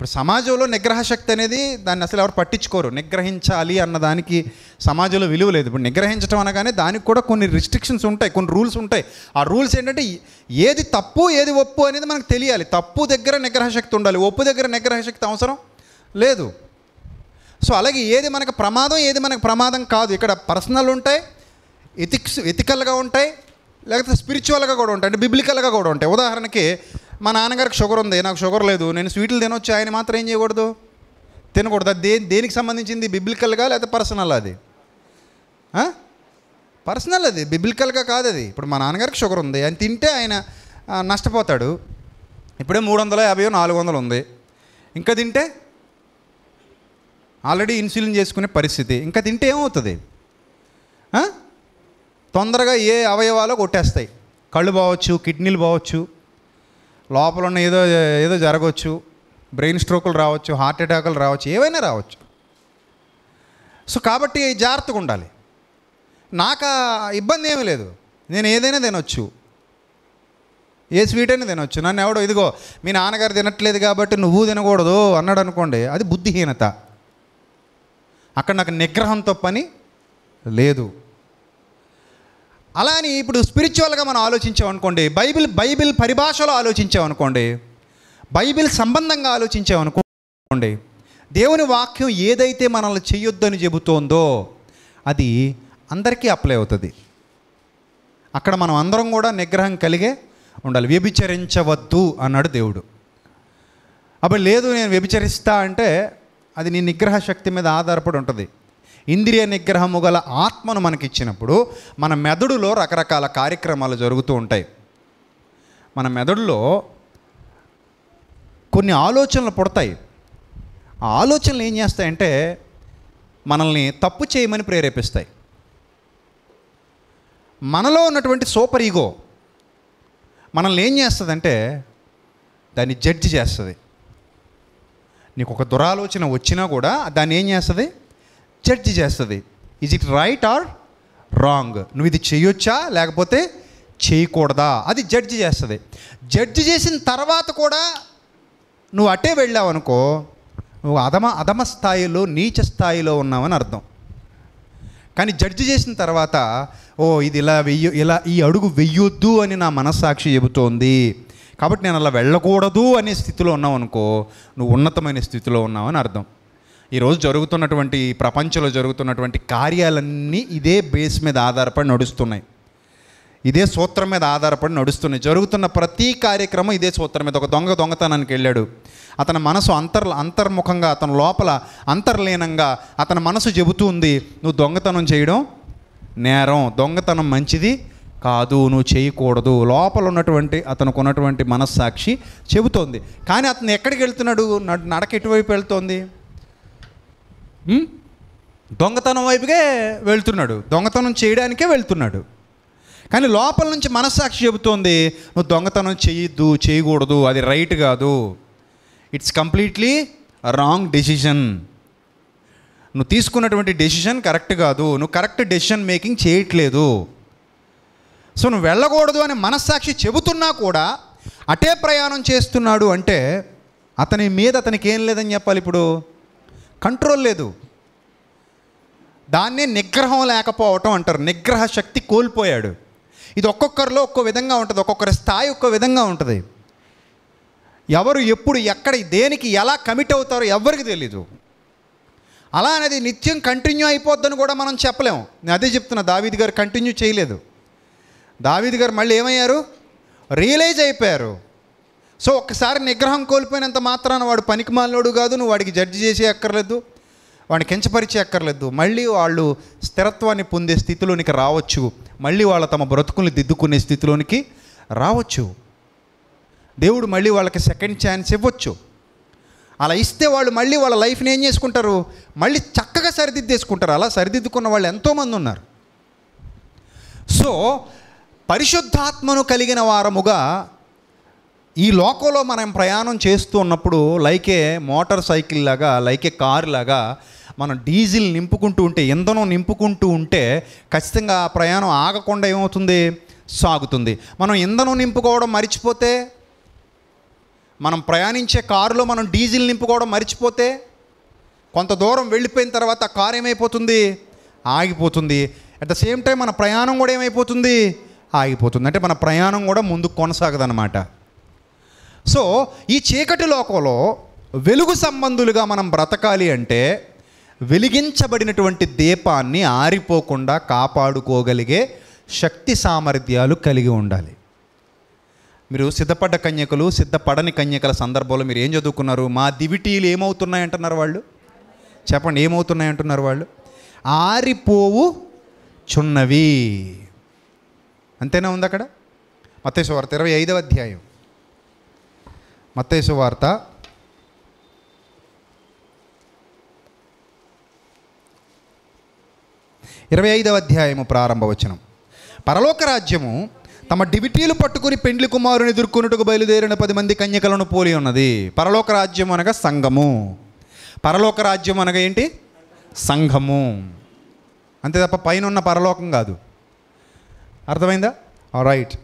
ఇప్పుడు సమాజంలో నిగ్రహ శక్తి అనేది దాన్ని అసలు ఎవరు పట్టించుకోరు నిగ్రహించాలి అన్న దానికి సమాజంలో విలువ లేదు ఇప్పుడు నిగ్రహించడం అనగానే దానికి కూడా కొన్ని రిస్ట్రిక్షన్స్ ఉంటాయి కొన్ని రూల్స్ ఉంటాయి ఆ రూల్స్ ఏంటంటే ఏది తప్పు ఏది ఒప్పు అనేది మనకు తెలియాలి తప్పు దగ్గర నిగ్రహ శక్తి ఉండాలి ఒప్పు దగ్గర నిగ్రహ శక్తి అవసరం లేదు సో అలాగే ఏది మనకు ప్రమాదం ఏది మనకు ప్రమాదం కాదు ఇక్కడ పర్సనల్ ఉంటాయి ఎథిక్స్ ఎథికల్గా ఉంటాయి లేకపోతే స్పిరిచువల్గా కూడా ఉంటాయి అంటే బిబ్లికల్గా కూడా ఉంటాయి ఉదాహరణకి మా నాన్నగారికి షుగర్ ఉంది నాకు షుగర్ లేదు నేను స్వీట్లు తినొచ్చు ఆయన మాత్రం ఏం చేయకూడదు తినకూడదు అది దే దేనికి సంబంధించింది బిబ్లికల్గా లేకపోతే పర్సనల్ అది పర్సనల్ అది బిబ్లికల్గా కాదు అది ఇప్పుడు మా నాన్నగారికి షుగర్ ఉంది ఆయన తింటే ఆయన నష్టపోతాడు ఇప్పుడే మూడు వందల యాభై నాలుగు వందలు ఉంది ఇంకా తింటే ఆల్రెడీ ఇన్సులిన్ చేసుకునే పరిస్థితి ఇంకా తింటే ఏమవుతుంది తొందరగా ఏ అవయవాలో కొట్టేస్తాయి కళ్ళు పోవచ్చు కిడ్నీలు పోవచ్చు లోపల ఉన్న ఏదో ఏదో జరగవచ్చు బ్రెయిన్ స్ట్రోకులు రావచ్చు హార్ట్ అటాకులు రావచ్చు ఏవైనా రావచ్చు సో కాబట్టి జాగ్రత్తగా ఉండాలి నాకు ఇబ్బంది ఏమీ లేదు నేను ఏదైనా తినొచ్చు ఏ స్వీట్ అయినా తినొచ్చు నన్ను ఎవడో ఇదిగో మీ నాన్నగారు తినట్లేదు కాబట్టి నువ్వు తినకూడదు అన్నాడు అనుకోండి అది బుద్ధిహీనత అక్కడ నాకు నిగ్రహంతో పని లేదు అలానే ఇప్పుడు స్పిరిచువల్గా మనం ఆలోచించామనుకోండి బైబిల్ బైబిల్ పరిభాషలో ఆలోచించామనుకోండి బైబిల్ సంబంధంగా ఆలోచించామనుకోండి దేవుని వాక్యం ఏదైతే మనల్ని చేయొద్దని చెబుతోందో అది అందరికీ అప్లై అవుతుంది అక్కడ మనం అందరం కూడా నిగ్రహం కలిగే ఉండాలి వ్యభిచరించవద్దు అన్నాడు దేవుడు అప్పుడు లేదు నేను వ్యభిచరిస్తా అంటే అది నీ నిగ్రహ శక్తి మీద ఆధారపడి ఉంటుంది ఇంద్రియ నిగ్రహము గల ఆత్మను మనకిచ్చినప్పుడు మన మెదడులో రకరకాల కార్యక్రమాలు జరుగుతూ ఉంటాయి మన మెదడులో కొన్ని ఆలోచనలు పుడతాయి ఆ ఆలోచనలు ఏం చేస్తాయంటే మనల్ని తప్పు చేయమని ప్రేరేపిస్తాయి మనలో ఉన్నటువంటి సూపర్ ఈగో మనల్ని ఏం చేస్తుందంటే దాన్ని జడ్జి చేస్తుంది నీకు ఒక దురాలోచన వచ్చినా కూడా దాన్ని ఏం చేస్తుంది జడ్జ్ చేస్తుంది is it right or wrong నువ్వు ఇది చేయొచ్చా లేకపోతే చేయకూడదా అది జడ్జి చేస్తుంది జడ్జి చేసిన తర్వాత కూడా నువ్వు అటే వెళ్ళావు అనుకో నువ్వు అధమ అధమ స్థాయిలో నీచ స్థాయిలో ఉన్నావని అర్థం కానీ జడ్జి చేసిన తర్వాత ఓ ఇది ఇలా వెయ్యి ఇలా ఈ అడుగు వెయ్యొద్దు అని నా మనస్సాక్షి చెబుతోంది కాబట్టి నేను అలా వెళ్ళకూడదు అనే స్థితిలో ఉన్నావు అనుకో నువ్వు ఉన్నతమైన స్థితిలో ఉన్నావని అర్థం ఈరోజు జరుగుతున్నటువంటి ప్రపంచంలో జరుగుతున్నటువంటి కార్యాలన్నీ ఇదే బేస్ మీద ఆధారపడి నడుస్తున్నాయి ఇదే సూత్రం మీద ఆధారపడి నడుస్తున్నాయి జరుగుతున్న ప్రతి కార్యక్రమం ఇదే సూత్రం మీద ఒక దొంగ దొంగతనానికి వెళ్ళాడు అతని మనసు అంతర్ అంతర్ముఖంగా అతని లోపల అంతర్లీనంగా అతని మనసు చెబుతూ ఉంది నువ్వు దొంగతనం చేయడం నేరం దొంగతనం మంచిది కాదు నువ్వు చేయకూడదు లోపల ఉన్నటువంటి అతనికి ఉన్నటువంటి మనస్సాక్షి చెబుతోంది కానీ అతను ఎక్కడికి వెళ్తున్నాడు నడక ఎటువైపు వెళ్తోంది దొంగతనం వైపుకే వెళ్తున్నాడు దొంగతనం చేయడానికే వెళ్తున్నాడు కానీ లోపల నుంచి మనస్సాక్షి చెబుతోంది నువ్వు దొంగతనం చేయొద్దు చేయకూడదు అది రైట్ కాదు ఇట్స్ కంప్లీట్లీ రాంగ్ డెసిషన్ నువ్వు తీసుకున్నటువంటి డెసిషన్ కరెక్ట్ కాదు నువ్వు కరెక్ట్ డెసిషన్ మేకింగ్ చేయట్లేదు సో నువ్వు వెళ్ళకూడదు అని మనస్సాక్షి చెబుతున్నా కూడా అటే ప్రయాణం చేస్తున్నాడు అంటే అతని మీద అతనికి ఏం లేదని చెప్పాలి ఇప్పుడు కంట్రోల్ లేదు దాన్నే నిగ్రహం లేకపోవటం అంటారు నిగ్రహ శక్తి కోల్పోయాడు ఇది ఒక్కొక్కరిలో ఒక్కో విధంగా ఉంటుంది ఒక్కొక్కరి స్థాయి ఒక్కో విధంగా ఉంటుంది ఎవరు ఎప్పుడు ఎక్కడ దేనికి ఎలా కమిట్ అవుతారో ఎవరికి తెలీదు అలా అనేది నిత్యం కంటిన్యూ అయిపోద్దని కూడా మనం చెప్పలేము నేను అదే చెప్తున్నా దావీద్ గారు కంటిన్యూ చేయలేదు దావీద్ గారు మళ్ళీ ఏమయ్యారు రియలైజ్ అయిపోయారు సో ఒక్కసారి నిగ్రహం కోల్పోయినంత మాత్రాన వాడు పనికి మాలోడు కాదు నువ్వు వాడికి జడ్జి చేసే అక్కర్లేదు వాడిని కించపరిచే అక్కర్లేదు మళ్ళీ వాళ్ళు స్థిరత్వాన్ని పొందే స్థితిలోనికి రావచ్చు మళ్ళీ వాళ్ళ తమ బ్రతుకుల్ని దిద్దుకునే స్థితిలోనికి రావచ్చు దేవుడు మళ్ళీ వాళ్ళకి సెకండ్ ఛాన్స్ ఇవ్వచ్చు అలా ఇస్తే వాళ్ళు మళ్ళీ వాళ్ళ లైఫ్ని ఏం చేసుకుంటారు మళ్ళీ చక్కగా సరిదిద్దేసుకుంటారు అలా సరిదిద్దుకున్న వాళ్ళు ఎంతోమంది ఉన్నారు సో పరిశుద్ధాత్మను కలిగిన వారముగా ఈ లోకంలో మనం ప్రయాణం చేస్తూ ఉన్నప్పుడు లైకే మోటార్ సైకిల్ లాగా లైకే కార్ లాగా మనం డీజిల్ నింపుకుంటూ ఉంటే ఇంధనం నింపుకుంటూ ఉంటే ఖచ్చితంగా ప్రయాణం ఆగకుండా ఏమవుతుంది సాగుతుంది మనం ఇంధనం నింపుకోవడం మర్చిపోతే మనం ప్రయాణించే కారులో మనం డీజిల్ నింపుకోవడం మర్చిపోతే కొంత దూరం వెళ్ళిపోయిన తర్వాత కారు ఏమైపోతుంది ఆగిపోతుంది అట్ ద సేమ్ టైం మన ప్రయాణం కూడా ఏమైపోతుంది ఆగిపోతుంది అంటే మన ప్రయాణం కూడా ముందుకు కొనసాగదనమాట సో ఈ చీకటి లోకంలో వెలుగు సంబంధులుగా మనం బ్రతకాలి అంటే వెలిగించబడినటువంటి దీపాన్ని ఆరిపోకుండా కాపాడుకోగలిగే శక్తి సామర్థ్యాలు కలిగి ఉండాలి మీరు సిద్ధపడ్డ కన్యకలు సిద్ధపడని కన్యకల సందర్భంలో మీరు ఏం చదువుకున్నారు మా దివిటీలు ఏమవుతున్నాయంటున్నారు వాళ్ళు చెప్పండి ఏమవుతున్నాయంటున్నారు వాళ్ళు ఆరిపోవు చున్నవి అంతేనా ఉంది అక్కడ మత్స్య ఇరవై ఐదవ అధ్యాయం మత్తేసు వార్త ఇరవై ఐదవ అధ్యాయము ప్రారంభ వచనం పరలోక రాజ్యము తమ డివిటీలు పట్టుకుని పెండ్లి కుమారుని ఎదుర్కొనుటకు బయలుదేరిన పది మంది కన్యకలను పోలి ఉన్నది పరలోక రాజ్యం అనగా సంఘము పరలోక రాజ్యం అనగా ఏంటి సంఘము అంతే తప్ప పైన ఉన్న పరలోకం కాదు అర్థమైందా రైట్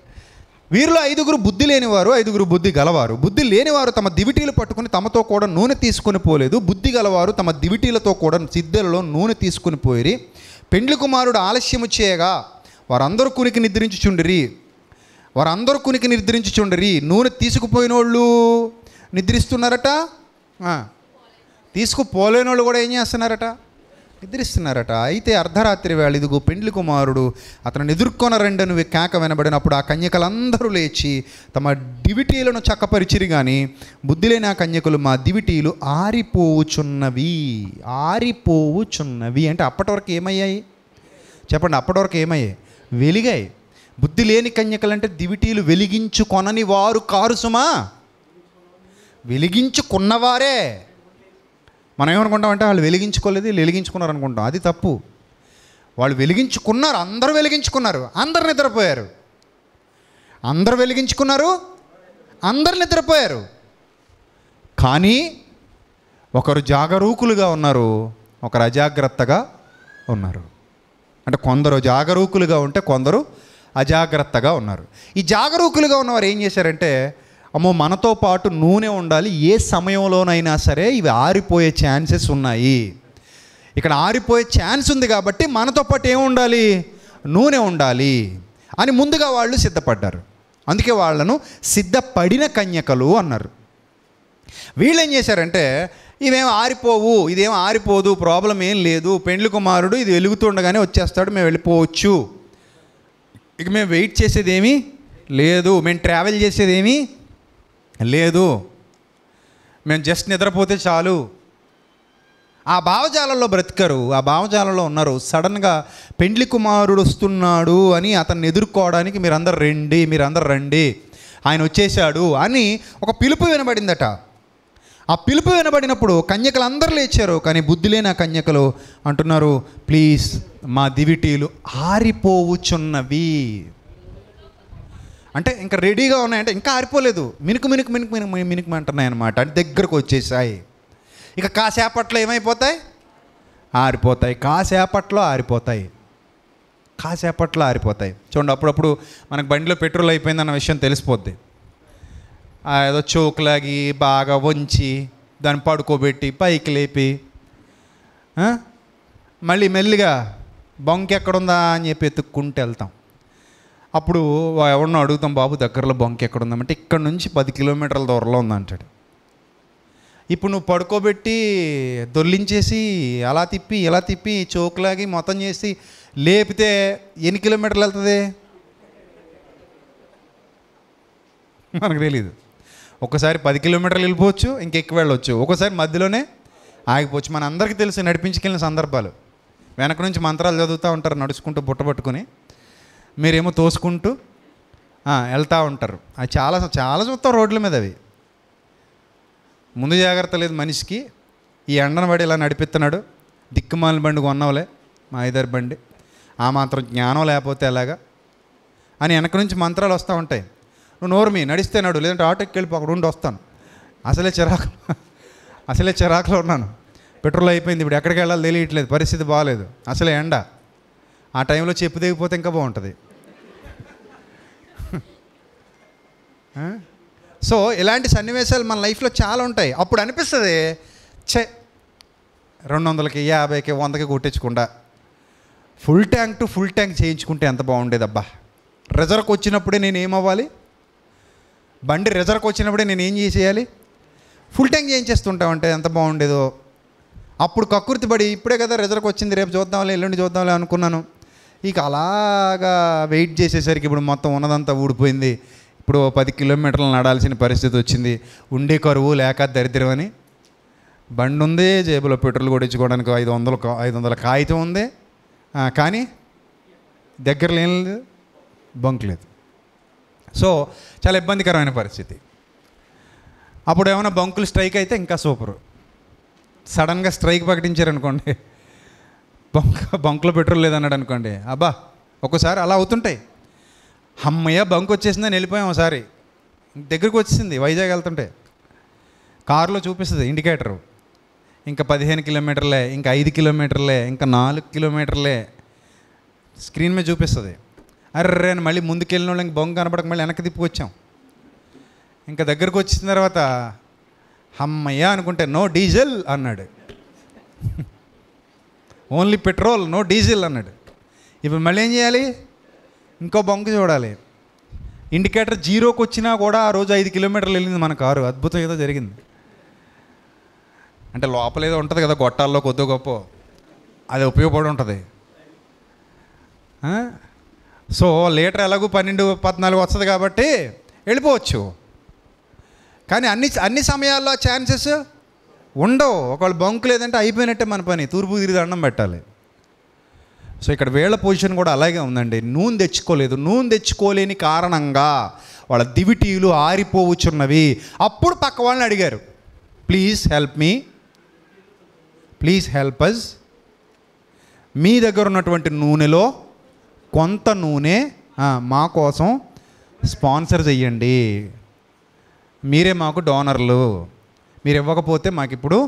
వీరిలో ఐదుగురు బుద్ధి లేనివారు ఐదుగురు బుద్ధి గలవారు బుద్ధి లేనివారు తమ దివిటీలు పట్టుకుని తమతో కూడా నూనె తీసుకుని పోలేదు బుద్ధి గలవారు తమ దివిటీలతో కూడా సిద్ధలలో నూనె తీసుకుని పోయిరి పెండ్లి కుమారుడు ఆలస్యము చేయగా వారందరూ కునికి నిద్రించుచుండిరి వారందరూ కునికి నిద్రించుచుండరి నూనె తీసుకుపోయిన వాళ్ళు నిద్రిస్తున్నారట తీసుకుపోలేని వాళ్ళు కూడా ఏం చేస్తున్నారట నిద్రిస్తున్నారట అయితే అర్ధరాత్రి వేళ ఇదిగో పెండ్లి కుమారుడు అతను ఎదుర్కొన రెండను కేక వినబడినప్పుడు ఆ కన్యకలందరూ లేచి తమ దివిటీలను చక్కపరిచిరి కానీ బుద్ధి లేని ఆ కన్యకులు మా దివిటీలు ఆరిపోవుచున్నవి ఆరిపోవుచున్నవి అంటే అప్పటి వరకు ఏమయ్యాయి చెప్పండి అప్పటి వరకు ఏమయ్యాయి వెలిగాయి బుద్ధి లేని కన్యకలు అంటే దివిటీలు వెలిగించుకొనని వారు కారు సుమా వెలిగించుకున్నవారే మనం ఏమనుకుంటామంటే వాళ్ళు వెలిగించుకోలేదు వెలిగించుకున్నారు అనుకుంటాం అది తప్పు వాళ్ళు వెలిగించుకున్నారు అందరూ వెలిగించుకున్నారు అందరు నిద్రపోయారు అందరు వెలిగించుకున్నారు అందరు నిద్రపోయారు కానీ ఒకరు జాగరూకులుగా ఉన్నారు ఒకరు అజాగ్రత్తగా ఉన్నారు అంటే కొందరు జాగరూకులుగా ఉంటే కొందరు అజాగ్రత్తగా ఉన్నారు ఈ జాగరూకులుగా ఉన్నవారు ఏం చేశారంటే అమ్మో మనతో పాటు నూనె ఉండాలి ఏ సమయంలోనైనా సరే ఇవి ఆరిపోయే ఛాన్సెస్ ఉన్నాయి ఇక్కడ ఆరిపోయే ఛాన్స్ ఉంది కాబట్టి మనతో పాటు ఏముండాలి ఉండాలి నూనె ఉండాలి అని ముందుగా వాళ్ళు సిద్ధపడ్డారు అందుకే వాళ్ళను సిద్ధపడిన కన్యకలు అన్నారు వీళ్ళు ఏం చేశారంటే ఇవేం ఆరిపోవు ఇదేం ఆరిపోదు ప్రాబ్లం ఏం లేదు పెండ్లి కుమారుడు ఇది వెలుగుతుండగానే వచ్చేస్తాడు మేము వెళ్ళిపోవచ్చు ఇక మేము వెయిట్ చేసేదేమీ లేదు మేము ట్రావెల్ చేసేదేమీ లేదు మేము జస్ట్ నిద్రపోతే చాలు ఆ భావజాలంలో బ్రతికరు ఆ భావజాలంలో ఉన్నారు సడన్గా పెండ్లి కుమారుడు వస్తున్నాడు అని అతన్ని ఎదుర్కోవడానికి మీరందరు రండి మీరందరు రండి ఆయన వచ్చేశాడు అని ఒక పిలుపు వినబడిందట ఆ పిలుపు వినబడినప్పుడు కన్యకలు అందరూ లేచారు కానీ బుద్ధి లేని ఆ కన్యకలు అంటున్నారు ప్లీజ్ మా దివిటీలు ఆరిపోవుచున్నవి అంటే ఇంకా రెడీగా ఉన్నాయంటే ఇంకా ఆరిపోలేదు మినుకు మినుకు మినుకు మినుకు మినుకు అంటున్నాయి అనమాట అంటే దగ్గరకు వచ్చేసాయి ఇక కాసేపట్లో ఏమైపోతాయి ఆరిపోతాయి కాసేపట్లో ఆరిపోతాయి కాసేపట్లో ఆరిపోతాయి చూడండి అప్పుడప్పుడు మనకు బండిలో పెట్రోల్ అయిపోయిందన్న విషయం తెలిసిపోద్ది ఏదో చోకులాగి బాగా వంచి దాన్ని పడుకోబెట్టి పైకి లేపి మళ్ళీ మెల్లిగా బొంక ఎక్కడుందా అని చెప్పి ఎత్తుక్కుంటూ వెళ్తాం అప్పుడు ఎవరినో అడుగుతాం బాబు దగ్గరలో బంక్ ఎక్కడ ఉందంటే ఇక్కడ నుంచి పది కిలోమీటర్ల దూరంలో ఉందంటాడు ఇప్పుడు నువ్వు పడుకోబెట్టి దొల్లించేసి అలా తిప్పి ఇలా తిప్పి చోకులాగి మొత్తం చేసి లేపితే ఎన్ని కిలోమీటర్లు వెళ్తుంది మనకు తెలియదు ఒకసారి పది కిలోమీటర్లు వెళ్ళిపోవచ్చు ఇంకెక్కువ వెళ్ళొచ్చు ఒకసారి మధ్యలోనే ఆగిపోవచ్చు మన అందరికీ తెలుసు నడిపించుకెళ్ళిన సందర్భాలు వెనక నుంచి మంత్రాలు చదువుతూ ఉంటారు నడుచుకుంటూ బుట్ట మీరేమో తోసుకుంటూ వెళ్తూ ఉంటారు అది చాలా చాలా చూస్తాం రోడ్ల మీద అవి ముందు జాగ్రత్త లేదు మనిషికి ఈ ఎండను పడి ఇలా నడిపిస్తున్నాడు దిక్కుమాలిన బండి కొన్నవలే మా ఇద్దరు బండి ఆ మాత్రం జ్ఞానం లేకపోతే ఎలాగా అని వెనక నుంచి మంత్రాలు వస్తూ ఉంటాయి నువ్వు నోరుమి నడిస్తే నడు లేదంటే ఆటోకి వెళ్ళిపో అక్కడ ఉండి వస్తాను అసలే చిరాకు అసలే చిరాకులో ఉన్నాను పెట్రోల్ అయిపోయింది ఇప్పుడు ఎక్కడికి వెళ్ళాలి తెలియట్లేదు పరిస్థితి బాగాలేదు అసలే ఎండ ఆ టైంలో చెప్పు దిగిపోతే ఇంకా బాగుంటుంది సో ఇలాంటి సన్నివేశాలు మన లైఫ్లో చాలా ఉంటాయి అప్పుడు అనిపిస్తుంది చే రెండు వందలకి యాభైకి వందకి కొట్టించకుండా full tank to full tank చేయించుకుంటే ఎంత బాగుండేదబ్బా రిజర్వ్కి వచ్చినప్పుడే నేను ఏమవ్వాలి బండి రిజర్వ్కి వచ్చినప్పుడే నేను ఏం చేసేయాలి ఫుల్ ట్యాంక్ చేయించేస్తుంటామంటే ఎంత బాగుండేదో అప్పుడు కకృతి పడి ఇప్పుడే కదా రిజర్వ్కి వచ్చింది రేపు చూద్దాంలే ఎల్లుండి చూద్దాంలే అనుకున్నాను ఇక అలాగా వెయిట్ చేసేసరికి ఇప్పుడు మొత్తం ఉన్నదంతా ఊడిపోయింది ఇప్పుడు పది కిలోమీటర్లు నడాల్సిన పరిస్థితి వచ్చింది ఉండే కరువు లేక దరిద్రం అని బండి ఉంది జేబులో పెట్రోల్ కొట్టించుకోవడానికి ఐదు వందలు ఐదు వందల కాగితం ఉంది కానీ దగ్గర లేని లేదు బంక్ లేదు సో చాలా ఇబ్బందికరమైన పరిస్థితి అప్పుడు ఏమైనా బంకులు స్ట్రైక్ అయితే ఇంకా సూపరు సడన్గా స్ట్రైక్ ప్రకటించారనుకోండి బంక్ బంకులో పెట్రోల్ లేదన్నాడు అనుకోండి అబ్బా ఒక్కోసారి అలా అవుతుంటాయి అమ్మయ్య బంక్ వచ్చేసిందని వెళ్ళిపోయాం ఒకసారి దగ్గరికి వచ్చింది వైజాగ్ వెళ్తుంటే కారులో చూపిస్తుంది ఇండికేటరు ఇంకా పదిహేను కిలోమీటర్లే ఇంకా ఐదు కిలోమీటర్లే ఇంకా నాలుగు కిలోమీటర్లే స్క్రీన్ మీద చూపిస్తుంది అర్రే అని మళ్ళీ ముందుకెళ్ళిన వాళ్ళు ఇంక బొంగ కనపడక మళ్ళీ వెనక్కి తిప్పుకొచ్చాం ఇంకా దగ్గరకు వచ్చిన తర్వాత అమ్మయ్య అనుకుంటే నో డీజిల్ అన్నాడు ఓన్లీ పెట్రోల్ నో డీజిల్ అన్నాడు ఇప్పుడు మళ్ళీ ఏం చేయాలి ఇంకో బొంక చూడాలి ఇండికేటర్ జీరోకి వచ్చినా కూడా ఆ రోజు ఐదు కిలోమీటర్లు వెళ్ళింది మన కారు అద్భుతం ఏదో జరిగింది అంటే లోపల ఏదో ఉంటుంది కదా గొట్టాల్లో కొద్ది గొప్ప అది ఉపయోగపడి ఉంటుంది సో లీటర్ ఎలాగో పన్నెండు పద్నాలుగు వస్తుంది కాబట్టి వెళ్ళిపోవచ్చు కానీ అన్ని అన్ని సమయాల్లో ఛాన్సెస్ ఉండవు ఒకవేళ బంకు లేదంటే అయిపోయినట్టే మన పని తూర్పు తిరిగి దండం పెట్టాలి సో ఇక్కడ వీళ్ళ పొజిషన్ కూడా అలాగే ఉందండి నూనె తెచ్చుకోలేదు నూనె తెచ్చుకోలేని కారణంగా వాళ్ళ దివిటీలు ఆరిపోవచ్చున్నవి అప్పుడు పక్క వాళ్ళని అడిగారు please help me please help us మీ దగ్గర ఉన్నటువంటి నూనెలో కొంత నూనె మా కోసం స్పాన్సర్ చెయ్యండి మీరే మాకు డోనర్లు మీరు ఇవ్వకపోతే మాకు ఇప్పుడు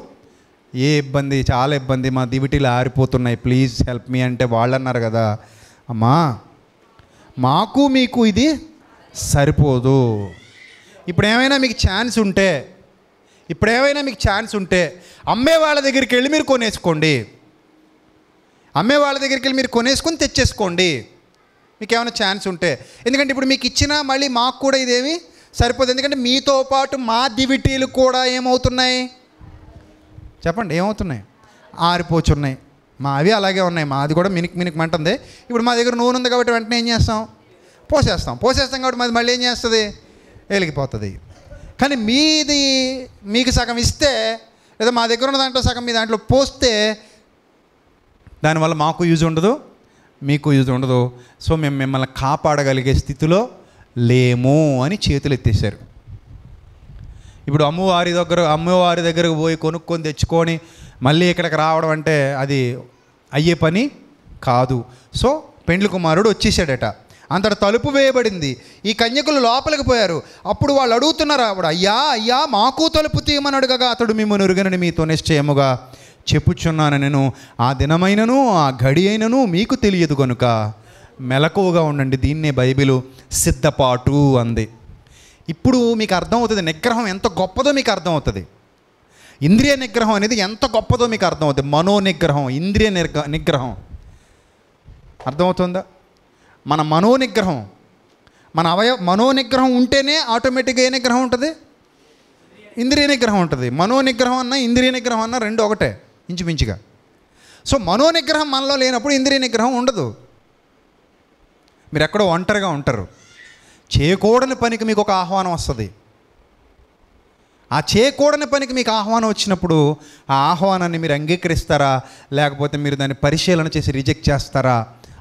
ఏ ఇబ్బంది చాలా ఇబ్బంది మా దివిటీలు ఆరిపోతున్నాయి ప్లీజ్ హెల్ప్ మీ అంటే వాళ్ళు అన్నారు కదా అమ్మా మాకు మీకు ఇది సరిపోదు ఇప్పుడు ఏమైనా మీకు ఛాన్స్ ఉంటే ఇప్పుడు ఏమైనా మీకు ఛాన్స్ ఉంటే అమ్మే వాళ్ళ దగ్గరికి వెళ్ళి మీరు కొనేసుకోండి అమ్మే వాళ్ళ దగ్గరికి వెళ్ళి మీరు కొనేసుకొని తెచ్చేసుకోండి మీకు ఏమైనా ఛాన్స్ ఉంటే ఎందుకంటే ఇప్పుడు మీకు ఇచ్చినా మళ్ళీ మాకు కూడా ఇదేమి సరిపోదు ఎందుకంటే మీతో పాటు మా దివిటీలు కూడా ఏమవుతున్నాయి చెప్పండి ఏమవుతున్నాయి ఆరిపోచున్నాయి మా అవి అలాగే ఉన్నాయి మా అది కూడా మినిక్ మినిక్ మంటుంది ఇప్పుడు మా దగ్గర నూనె ఉంది కాబట్టి వెంటనే ఏం చేస్తాం పోసేస్తాం పోసేస్తాం కాబట్టి మాది మళ్ళీ ఏం చేస్తుంది వెలిగిపోతుంది కానీ మీది మీకు సగం ఇస్తే లేదా మా దగ్గర ఉన్న దాంట్లో సగం మీ దాంట్లో పోస్తే దానివల్ల మాకు యూజ్ ఉండదు మీకు యూజ్ ఉండదు సో మేము మిమ్మల్ని కాపాడగలిగే స్థితిలో లేము అని చేతులు ఎత్తేసారు ఇప్పుడు అమ్మవారి దగ్గర అమ్మవారి దగ్గరకు పోయి కొనుక్కొని తెచ్చుకొని మళ్ళీ ఇక్కడికి రావడం అంటే అది అయ్యే పని కాదు సో పెండ్లి కుమారుడు వచ్చేసాడట అంతట తలుపు వేయబడింది ఈ కన్యకులు లోపలికి పోయారు అప్పుడు వాళ్ళు అడుగుతున్నారు ఆవిడ అయ్యా అయ్యా మాకు తలుపు తీయమని అడగగా అతడు మిమ్మల్ని ఉరుగనని మీతో నిశ్చయముగా చెప్పుచున్నాను నేను ఆ దినమైనను ఆ గడి అయినను మీకు తెలియదు కనుక మెలకువగా ఉండండి దీన్నే బైబిలు సిద్ధపాటు అంది ఇప్పుడు మీకు అర్థమవుతుంది నిగ్రహం ఎంత గొప్పదో మీకు అర్థమవుతుంది ఇంద్రియ నిగ్రహం అనేది ఎంత గొప్పదో మీకు అర్థమవుతుంది మనో నిగ్రహం ఇంద్రియ నిర్గ నిగ్రహం అర్థమవుతుందా మన మనో నిగ్రహం మన అవయవ మనో నిగ్రహం ఉంటేనే ఆటోమేటిక్గా ఏ నిగ్రహం ఉంటుంది ఇంద్రియ నిగ్రహం ఉంటుంది మనో నిగ్రహం అన్న ఇంద్రియ నిగ్రహం అన్న రెండు ఒకటే ఇంచుమించుగా సో మనో నిగ్రహం మనలో లేనప్పుడు ఇంద్రియ నిగ్రహం ఉండదు మీరు ఎక్కడో ఒంటరిగా ఉంటారు చేయకూడని పనికి మీకు ఒక ఆహ్వానం వస్తుంది ఆ చేయకూడని పనికి మీకు ఆహ్వానం వచ్చినప్పుడు ఆ ఆహ్వానాన్ని మీరు అంగీకరిస్తారా లేకపోతే మీరు దాన్ని పరిశీలన చేసి రిజెక్ట్ చేస్తారా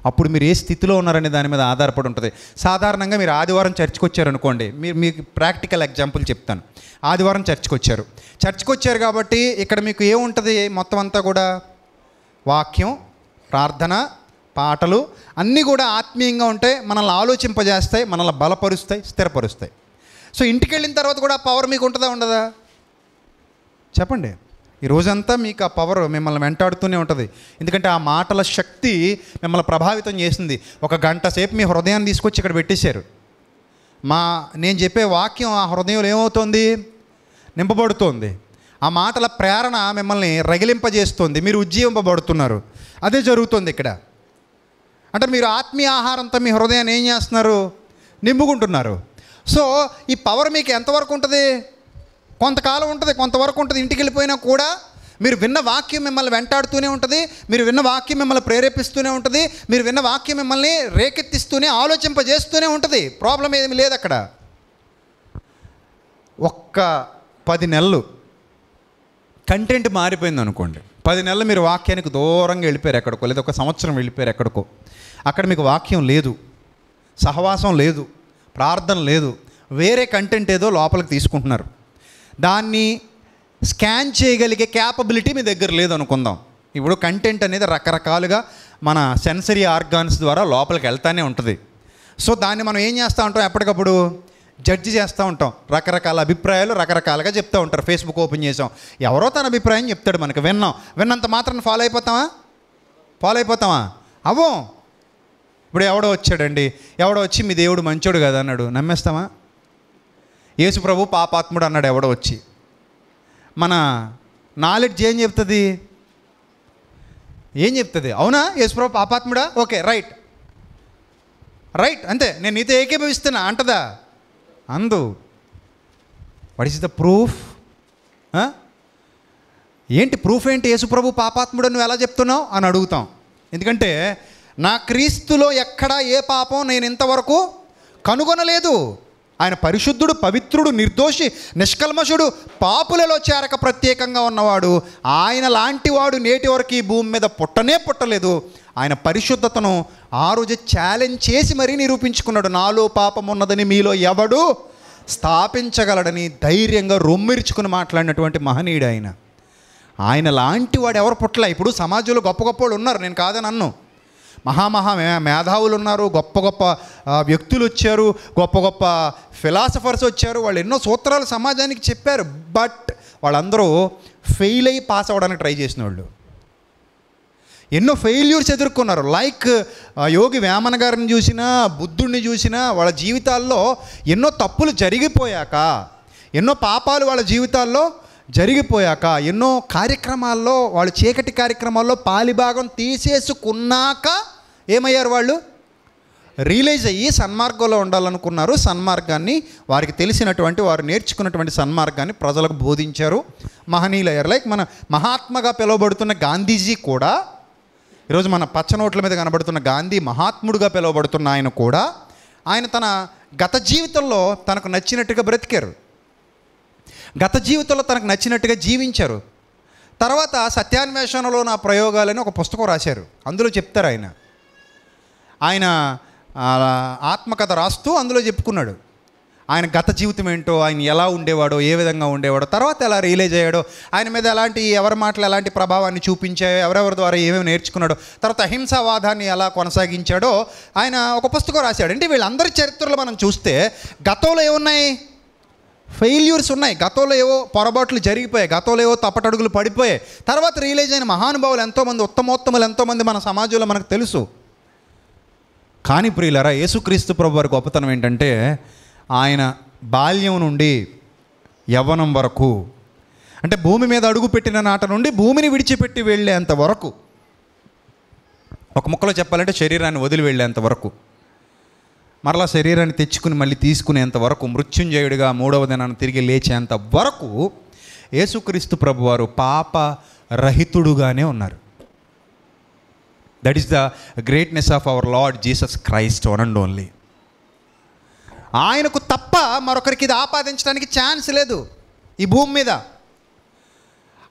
అప్పుడు మీరు ఏ స్థితిలో ఉన్నారనే దాని మీద ఆధారపడి ఉంటుంది సాధారణంగా మీరు ఆదివారం చర్చ్కి వచ్చారనుకోండి మీరు మీకు ప్రాక్టికల్ ఎగ్జాంపుల్ చెప్తాను ఆదివారం చర్చ్కి వచ్చారు చర్చ్కి వచ్చారు కాబట్టి ఇక్కడ మీకు ఏముంటుంది మొత్తం అంతా కూడా వాక్యం ప్రార్థన పాటలు అన్నీ కూడా ఆత్మీయంగా ఉంటాయి మనల్ని ఆలోచింపజేస్తాయి మనల్ని బలపరుస్తాయి స్థిరపరుస్తాయి సో ఇంటికి వెళ్ళిన తర్వాత కూడా పవర్ మీకు ఉంటుందా ఉండదా చెప్పండి ఈ రోజంతా మీకు ఆ పవర్ మిమ్మల్ని వెంటాడుతూనే ఉంటుంది ఎందుకంటే ఆ మాటల శక్తి మిమ్మల్ని ప్రభావితం చేసింది ఒక గంట సేపు మీ హృదయాన్ని తీసుకొచ్చి ఇక్కడ పెట్టేశారు మా నేను చెప్పే వాక్యం ఆ హృదయంలో ఏమవుతుంది నింపబడుతోంది ఆ మాటల ప్రేరణ మిమ్మల్ని రగిలింపజేస్తుంది మీరు ఉజ్జీవింపబడుతున్నారు అదే జరుగుతుంది ఇక్కడ అంటే మీరు ఆత్మీయ ఆహారంతో మీ హృదయాన్ని ఏం చేస్తున్నారు నింపుకుంటున్నారు సో ఈ పవర్ మీకు ఎంతవరకు ఉంటుంది కొంతకాలం ఉంటుంది కొంతవరకు ఉంటుంది ఇంటికి వెళ్ళిపోయినా కూడా మీరు విన్న వాక్యం మిమ్మల్ని వెంటాడుతూనే ఉంటుంది మీరు విన్న వాక్యం మిమ్మల్ని ప్రేరేపిస్తూనే ఉంటుంది మీరు విన్న వాక్యం మిమ్మల్ని రేకెత్తిస్తూనే ఆలోచింపజేస్తూనే ఉంటుంది ప్రాబ్లం ఏమి లేదు అక్కడ ఒక్క పది నెలలు కంటెంట్ మారిపోయింది అనుకోండి పది నెలలు మీరు వాక్యానికి దూరంగా వెళ్ళిపోయారు ఎక్కడికో లేదా ఒక సంవత్సరం వెళ్ళిపోయారు ఎక్కడికో అక్కడ మీకు వాక్యం లేదు సహవాసం లేదు ప్రార్థన లేదు వేరే కంటెంట్ ఏదో లోపలికి తీసుకుంటున్నారు దాన్ని స్కాన్ చేయగలిగే క్యాపబిలిటీ మీ దగ్గర లేదనుకుందాం ఇప్పుడు కంటెంట్ అనేది రకరకాలుగా మన సెన్సరీ ఆర్గాన్స్ ద్వారా లోపలికి వెళ్తానే ఉంటుంది సో దాన్ని మనం ఏం చేస్తూ ఉంటాం ఎప్పటికప్పుడు జడ్జి చేస్తూ ఉంటాం రకరకాల అభిప్రాయాలు రకరకాలుగా చెప్తూ ఉంటారు ఫేస్బుక్ ఓపెన్ చేసాం ఎవరో తన అభిప్రాయం చెప్తాడు మనకు విన్నాం విన్నంత మాత్రం ఫాలో అయిపోతామా ఫాలో అయిపోతామా అవో ఇప్పుడు ఎవడో వచ్చాడండి ఎవడో వచ్చి మీ దేవుడు మంచోడు కదా అన్నాడు నమ్మేస్తామా యేసు ప్రభు పాపాత్ముడు అన్నాడు ఎవడో వచ్చి మన నాలెడ్జ్ ఏం చెప్తుంది ఏం చెప్తుంది అవునా యేసుప్రభు పాపాత్ముడా ఓకే రైట్ రైట్ అంతే నేను నీతో ఏకీభవిస్తున్నా అంటదా అందు వాట్ ఇస్ ద ప్రూఫ్ ఏంటి ప్రూఫ్ ఏంటి యేసుప్రభు పాపాత్ముడు నువ్వు ఎలా చెప్తున్నావు అని అడుగుతాం ఎందుకంటే నా క్రీస్తులో ఎక్కడా ఏ పాపం నేను ఇంతవరకు కనుగొనలేదు ఆయన పరిశుద్ధుడు పవిత్రుడు నిర్దోషి నిష్కల్మషుడు పాపులలో చేరక ప్రత్యేకంగా ఉన్నవాడు ఆయన లాంటి వాడు నేటి వరకు ఈ భూమి మీద పుట్టనే పుట్టలేదు ఆయన పరిశుద్ధతను ఆ రోజు ఛాలెంజ్ చేసి మరీ నిరూపించుకున్నాడు నాలో పాపం ఉన్నదని మీలో ఎవడు స్థాపించగలడని ధైర్యంగా రొమ్మిర్చుకుని మాట్లాడినటువంటి మహనీయుడు ఆయన ఆయన లాంటి వాడు ఎవరు పుట్టలే ఇప్పుడు సమాజంలో గొప్ప గొప్ప వాళ్ళు ఉన్నారు నేను కాదని అన్నాను మహామహా మేధావులు ఉన్నారు గొప్ప గొప్ప వ్యక్తులు వచ్చారు గొప్ప గొప్ప ఫిలాసఫర్స్ వచ్చారు వాళ్ళు ఎన్నో సూత్రాలు సమాజానికి చెప్పారు బట్ వాళ్ళందరూ ఫెయిల్ అయ్యి పాస్ అవ్వడానికి ట్రై చేసిన వాళ్ళు ఎన్నో ఫెయిల్యూర్స్ ఎదుర్కొన్నారు లైక్ యోగి వేమన గారిని చూసినా బుద్ధుడిని చూసినా వాళ్ళ జీవితాల్లో ఎన్నో తప్పులు జరిగిపోయాక ఎన్నో పాపాలు వాళ్ళ జీవితాల్లో జరిగిపోయాక ఎన్నో కార్యక్రమాల్లో వాళ్ళు చీకటి కార్యక్రమాల్లో పాలిభాగం తీసేసుకున్నాక ఏమయ్యారు వాళ్ళు రియలైజ్ అయ్యి సన్మార్గంలో ఉండాలనుకున్నారు సన్మార్గాన్ని వారికి తెలిసినటువంటి వారు నేర్చుకున్నటువంటి సన్మార్గాన్ని ప్రజలకు బోధించారు మహనీయులయ్యారు లైక్ మన మహాత్మగా పిలువబడుతున్న గాంధీజీ కూడా ఈరోజు మన పచ్చనోట్ల మీద కనబడుతున్న గాంధీ మహాత్ముడుగా పిలువబడుతున్న ఆయన కూడా ఆయన తన గత జీవితంలో తనకు నచ్చినట్టుగా బ్రతికారు గత జీవితంలో తనకు నచ్చినట్టుగా జీవించారు తర్వాత సత్యాన్వేషణలో నా ప్రయోగాలని ఒక పుస్తకం రాశారు అందులో చెప్తారు ఆయన ఆయన ఆత్మకథ రాస్తూ అందులో చెప్పుకున్నాడు ఆయన గత జీవితం ఏంటో ఆయన ఎలా ఉండేవాడో ఏ విధంగా ఉండేవాడో తర్వాత ఎలా రియలైజ్ అయ్యాడో ఆయన మీద ఎలాంటి ఎవరి మాటలు ఎలాంటి ప్రభావాన్ని చూపించాయో ఎవరెవరి ద్వారా ఏమేమి నేర్చుకున్నాడో తర్వాత అహింసావాదాన్ని ఎలా కొనసాగించాడో ఆయన ఒక పుస్తకం రాశాడు అంటే వీళ్ళందరి చరిత్రలో మనం చూస్తే గతంలో ఏమున్నాయి ఫెయిల్యూర్స్ ఉన్నాయి గతంలో ఏవో పొరపాట్లు జరిగిపోయాయి గతంలో ఏవో తప్పటడుగులు పడిపోయాయి తర్వాత రియలైజ్ అయిన మహానుభావులు ఎంతోమంది ఉత్తమోత్తములు ఎంతోమంది మన సమాజంలో మనకు తెలుసు కానీ ప్రియులరా యేసుక్రీస్తు ప్రభు వారి గొప్పతనం ఏంటంటే ఆయన బాల్యం నుండి యవ్వనం వరకు అంటే భూమి మీద అడుగుపెట్టిన నాట నుండి భూమిని విడిచిపెట్టి వెళ్ళేంత వరకు ఒక ముక్కలో చెప్పాలంటే శరీరాన్ని వదిలి వెళ్ళేంత వరకు మరలా శరీరాన్ని తెచ్చుకుని మళ్ళీ తీసుకునేంత వరకు మృత్యుంజయుడిగా మూడవ దినాన్ని తిరిగి లేచేంత వరకు యేసుక్రీస్తు ప్రభువారు పాప రహితుడుగానే ఉన్నారు that is the greatness of our Lord Jesus Christ one and only ఆయనకు తప్ప మరొకరికి ఇది ఆపాదించడానికి ఛాన్స్ లేదు ఈ భూమి మీద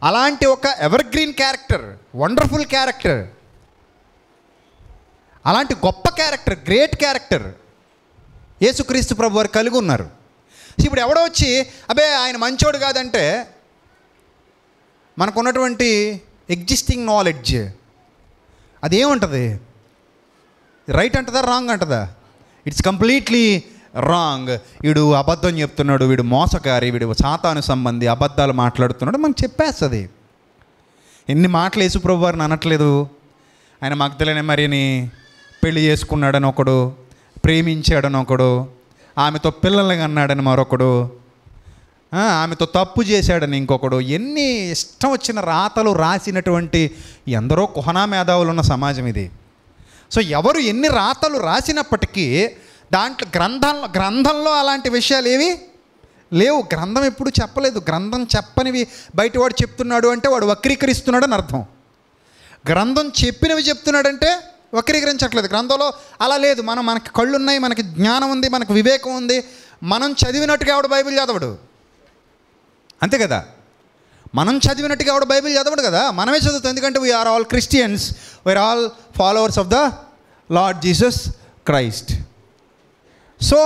అలాంటి ఒక ఎవర్గ్రీన్ క్యారెక్టర్ వండర్ఫుల్ క్యారెక్టర్ అలాంటి గొప్ప క్యారెక్టర్ గ్రేట్ క్యారెక్టర్ యేసుక్రీస్తు ప్రభు వారు కలిగి ఉన్నారు ఇప్పుడు ఎవడో వచ్చి అబే ఆయన మంచోడు కాదంటే మనకున్నటువంటి ఎగ్జిస్టింగ్ నాలెడ్జ్ అదేముంటుంది రైట్ అంటుందా రాంగ్ అంటుందా ఇట్స్ కంప్లీట్లీ రాంగ్ వీడు అబద్ధం చెప్తున్నాడు వీడు మోసకారి వీడు సాతాను సంబంధి అబద్ధాలు మాట్లాడుతున్నాడు మనకు చెప్పేస్తుంది ఎన్ని మాటలు యేసుప్రభు వారిని అనట్లేదు ఆయన తెలియని మరిని పెళ్లి చేసుకున్నాడని ఒకడు ప్రేమించాడని ఒకడు ఆమెతో పిల్లల్ని అన్నాడని మరొకడు ఆమెతో తప్పు చేశాడని ఇంకొకడు ఎన్ని ఇష్టం వచ్చిన రాతలు రాసినటువంటి ఎందరో కుహనా మేధావులు ఉన్న సమాజం ఇది సో ఎవరు ఎన్ని రాతలు రాసినప్పటికీ దాంట్లో గ్రంథంలో గ్రంథంలో అలాంటి విషయాలు ఏవి లేవు గ్రంథం ఎప్పుడు చెప్పలేదు గ్రంథం చెప్పనివి బయటవాడు చెప్తున్నాడు అంటే వాడు వక్రీకరిస్తున్నాడు అని అర్థం గ్రంథం చెప్పినవి చెప్తున్నాడంటే వక్రీకరించట్లేదు గ్రంథంలో అలా లేదు మనం మనకి కళ్ళు ఉన్నాయి మనకి జ్ఞానం ఉంది మనకు వివేకం ఉంది మనం చదివినట్టుగా ఆవిడ బైబిల్ చదవడు అంతే కదా మనం చదివినట్టుగా ఆవిడ బైబిల్ చదవడు కదా మనమే చదువుతాం ఎందుకంటే we are all Christians we are all followers of the Lord Jesus Christ so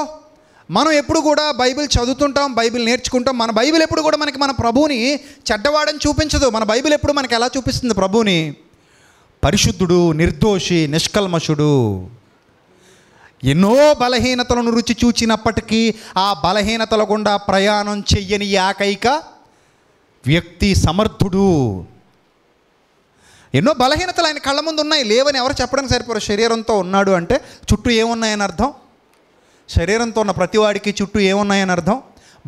మనం ఎప్పుడు కూడా బైబిల్ చదువుతుంటాం బైబిల్ నేర్చుకుంటాం మన బైబిల్ ఎప్పుడు కూడా మనకి మన ప్రభువుని చెడ్డవాడని చూపించదు మన బైబిల్ ఎప్పుడు మనకి ఎలా చూపిస్తుంది ప్రభువుని పరిశుద్ధుడు నిర్దోషి నిష్కల్మషుడు ఎన్నో బలహీనతలను రుచి చూచినప్పటికీ ఆ బలహీనతల గుండా ప్రయాణం చెయ్యని ఏకైక వ్యక్తి సమర్థుడు ఎన్నో బలహీనతలు ఆయన కళ్ళ ముందు ఉన్నాయి లేవని ఎవరు చెప్పడానికి సరిపోరు శరీరంతో ఉన్నాడు అంటే చుట్టూ ఏమున్నాయని అర్థం శరీరంతో ఉన్న ప్రతివాడికి చుట్టూ ఏమున్నాయని అర్థం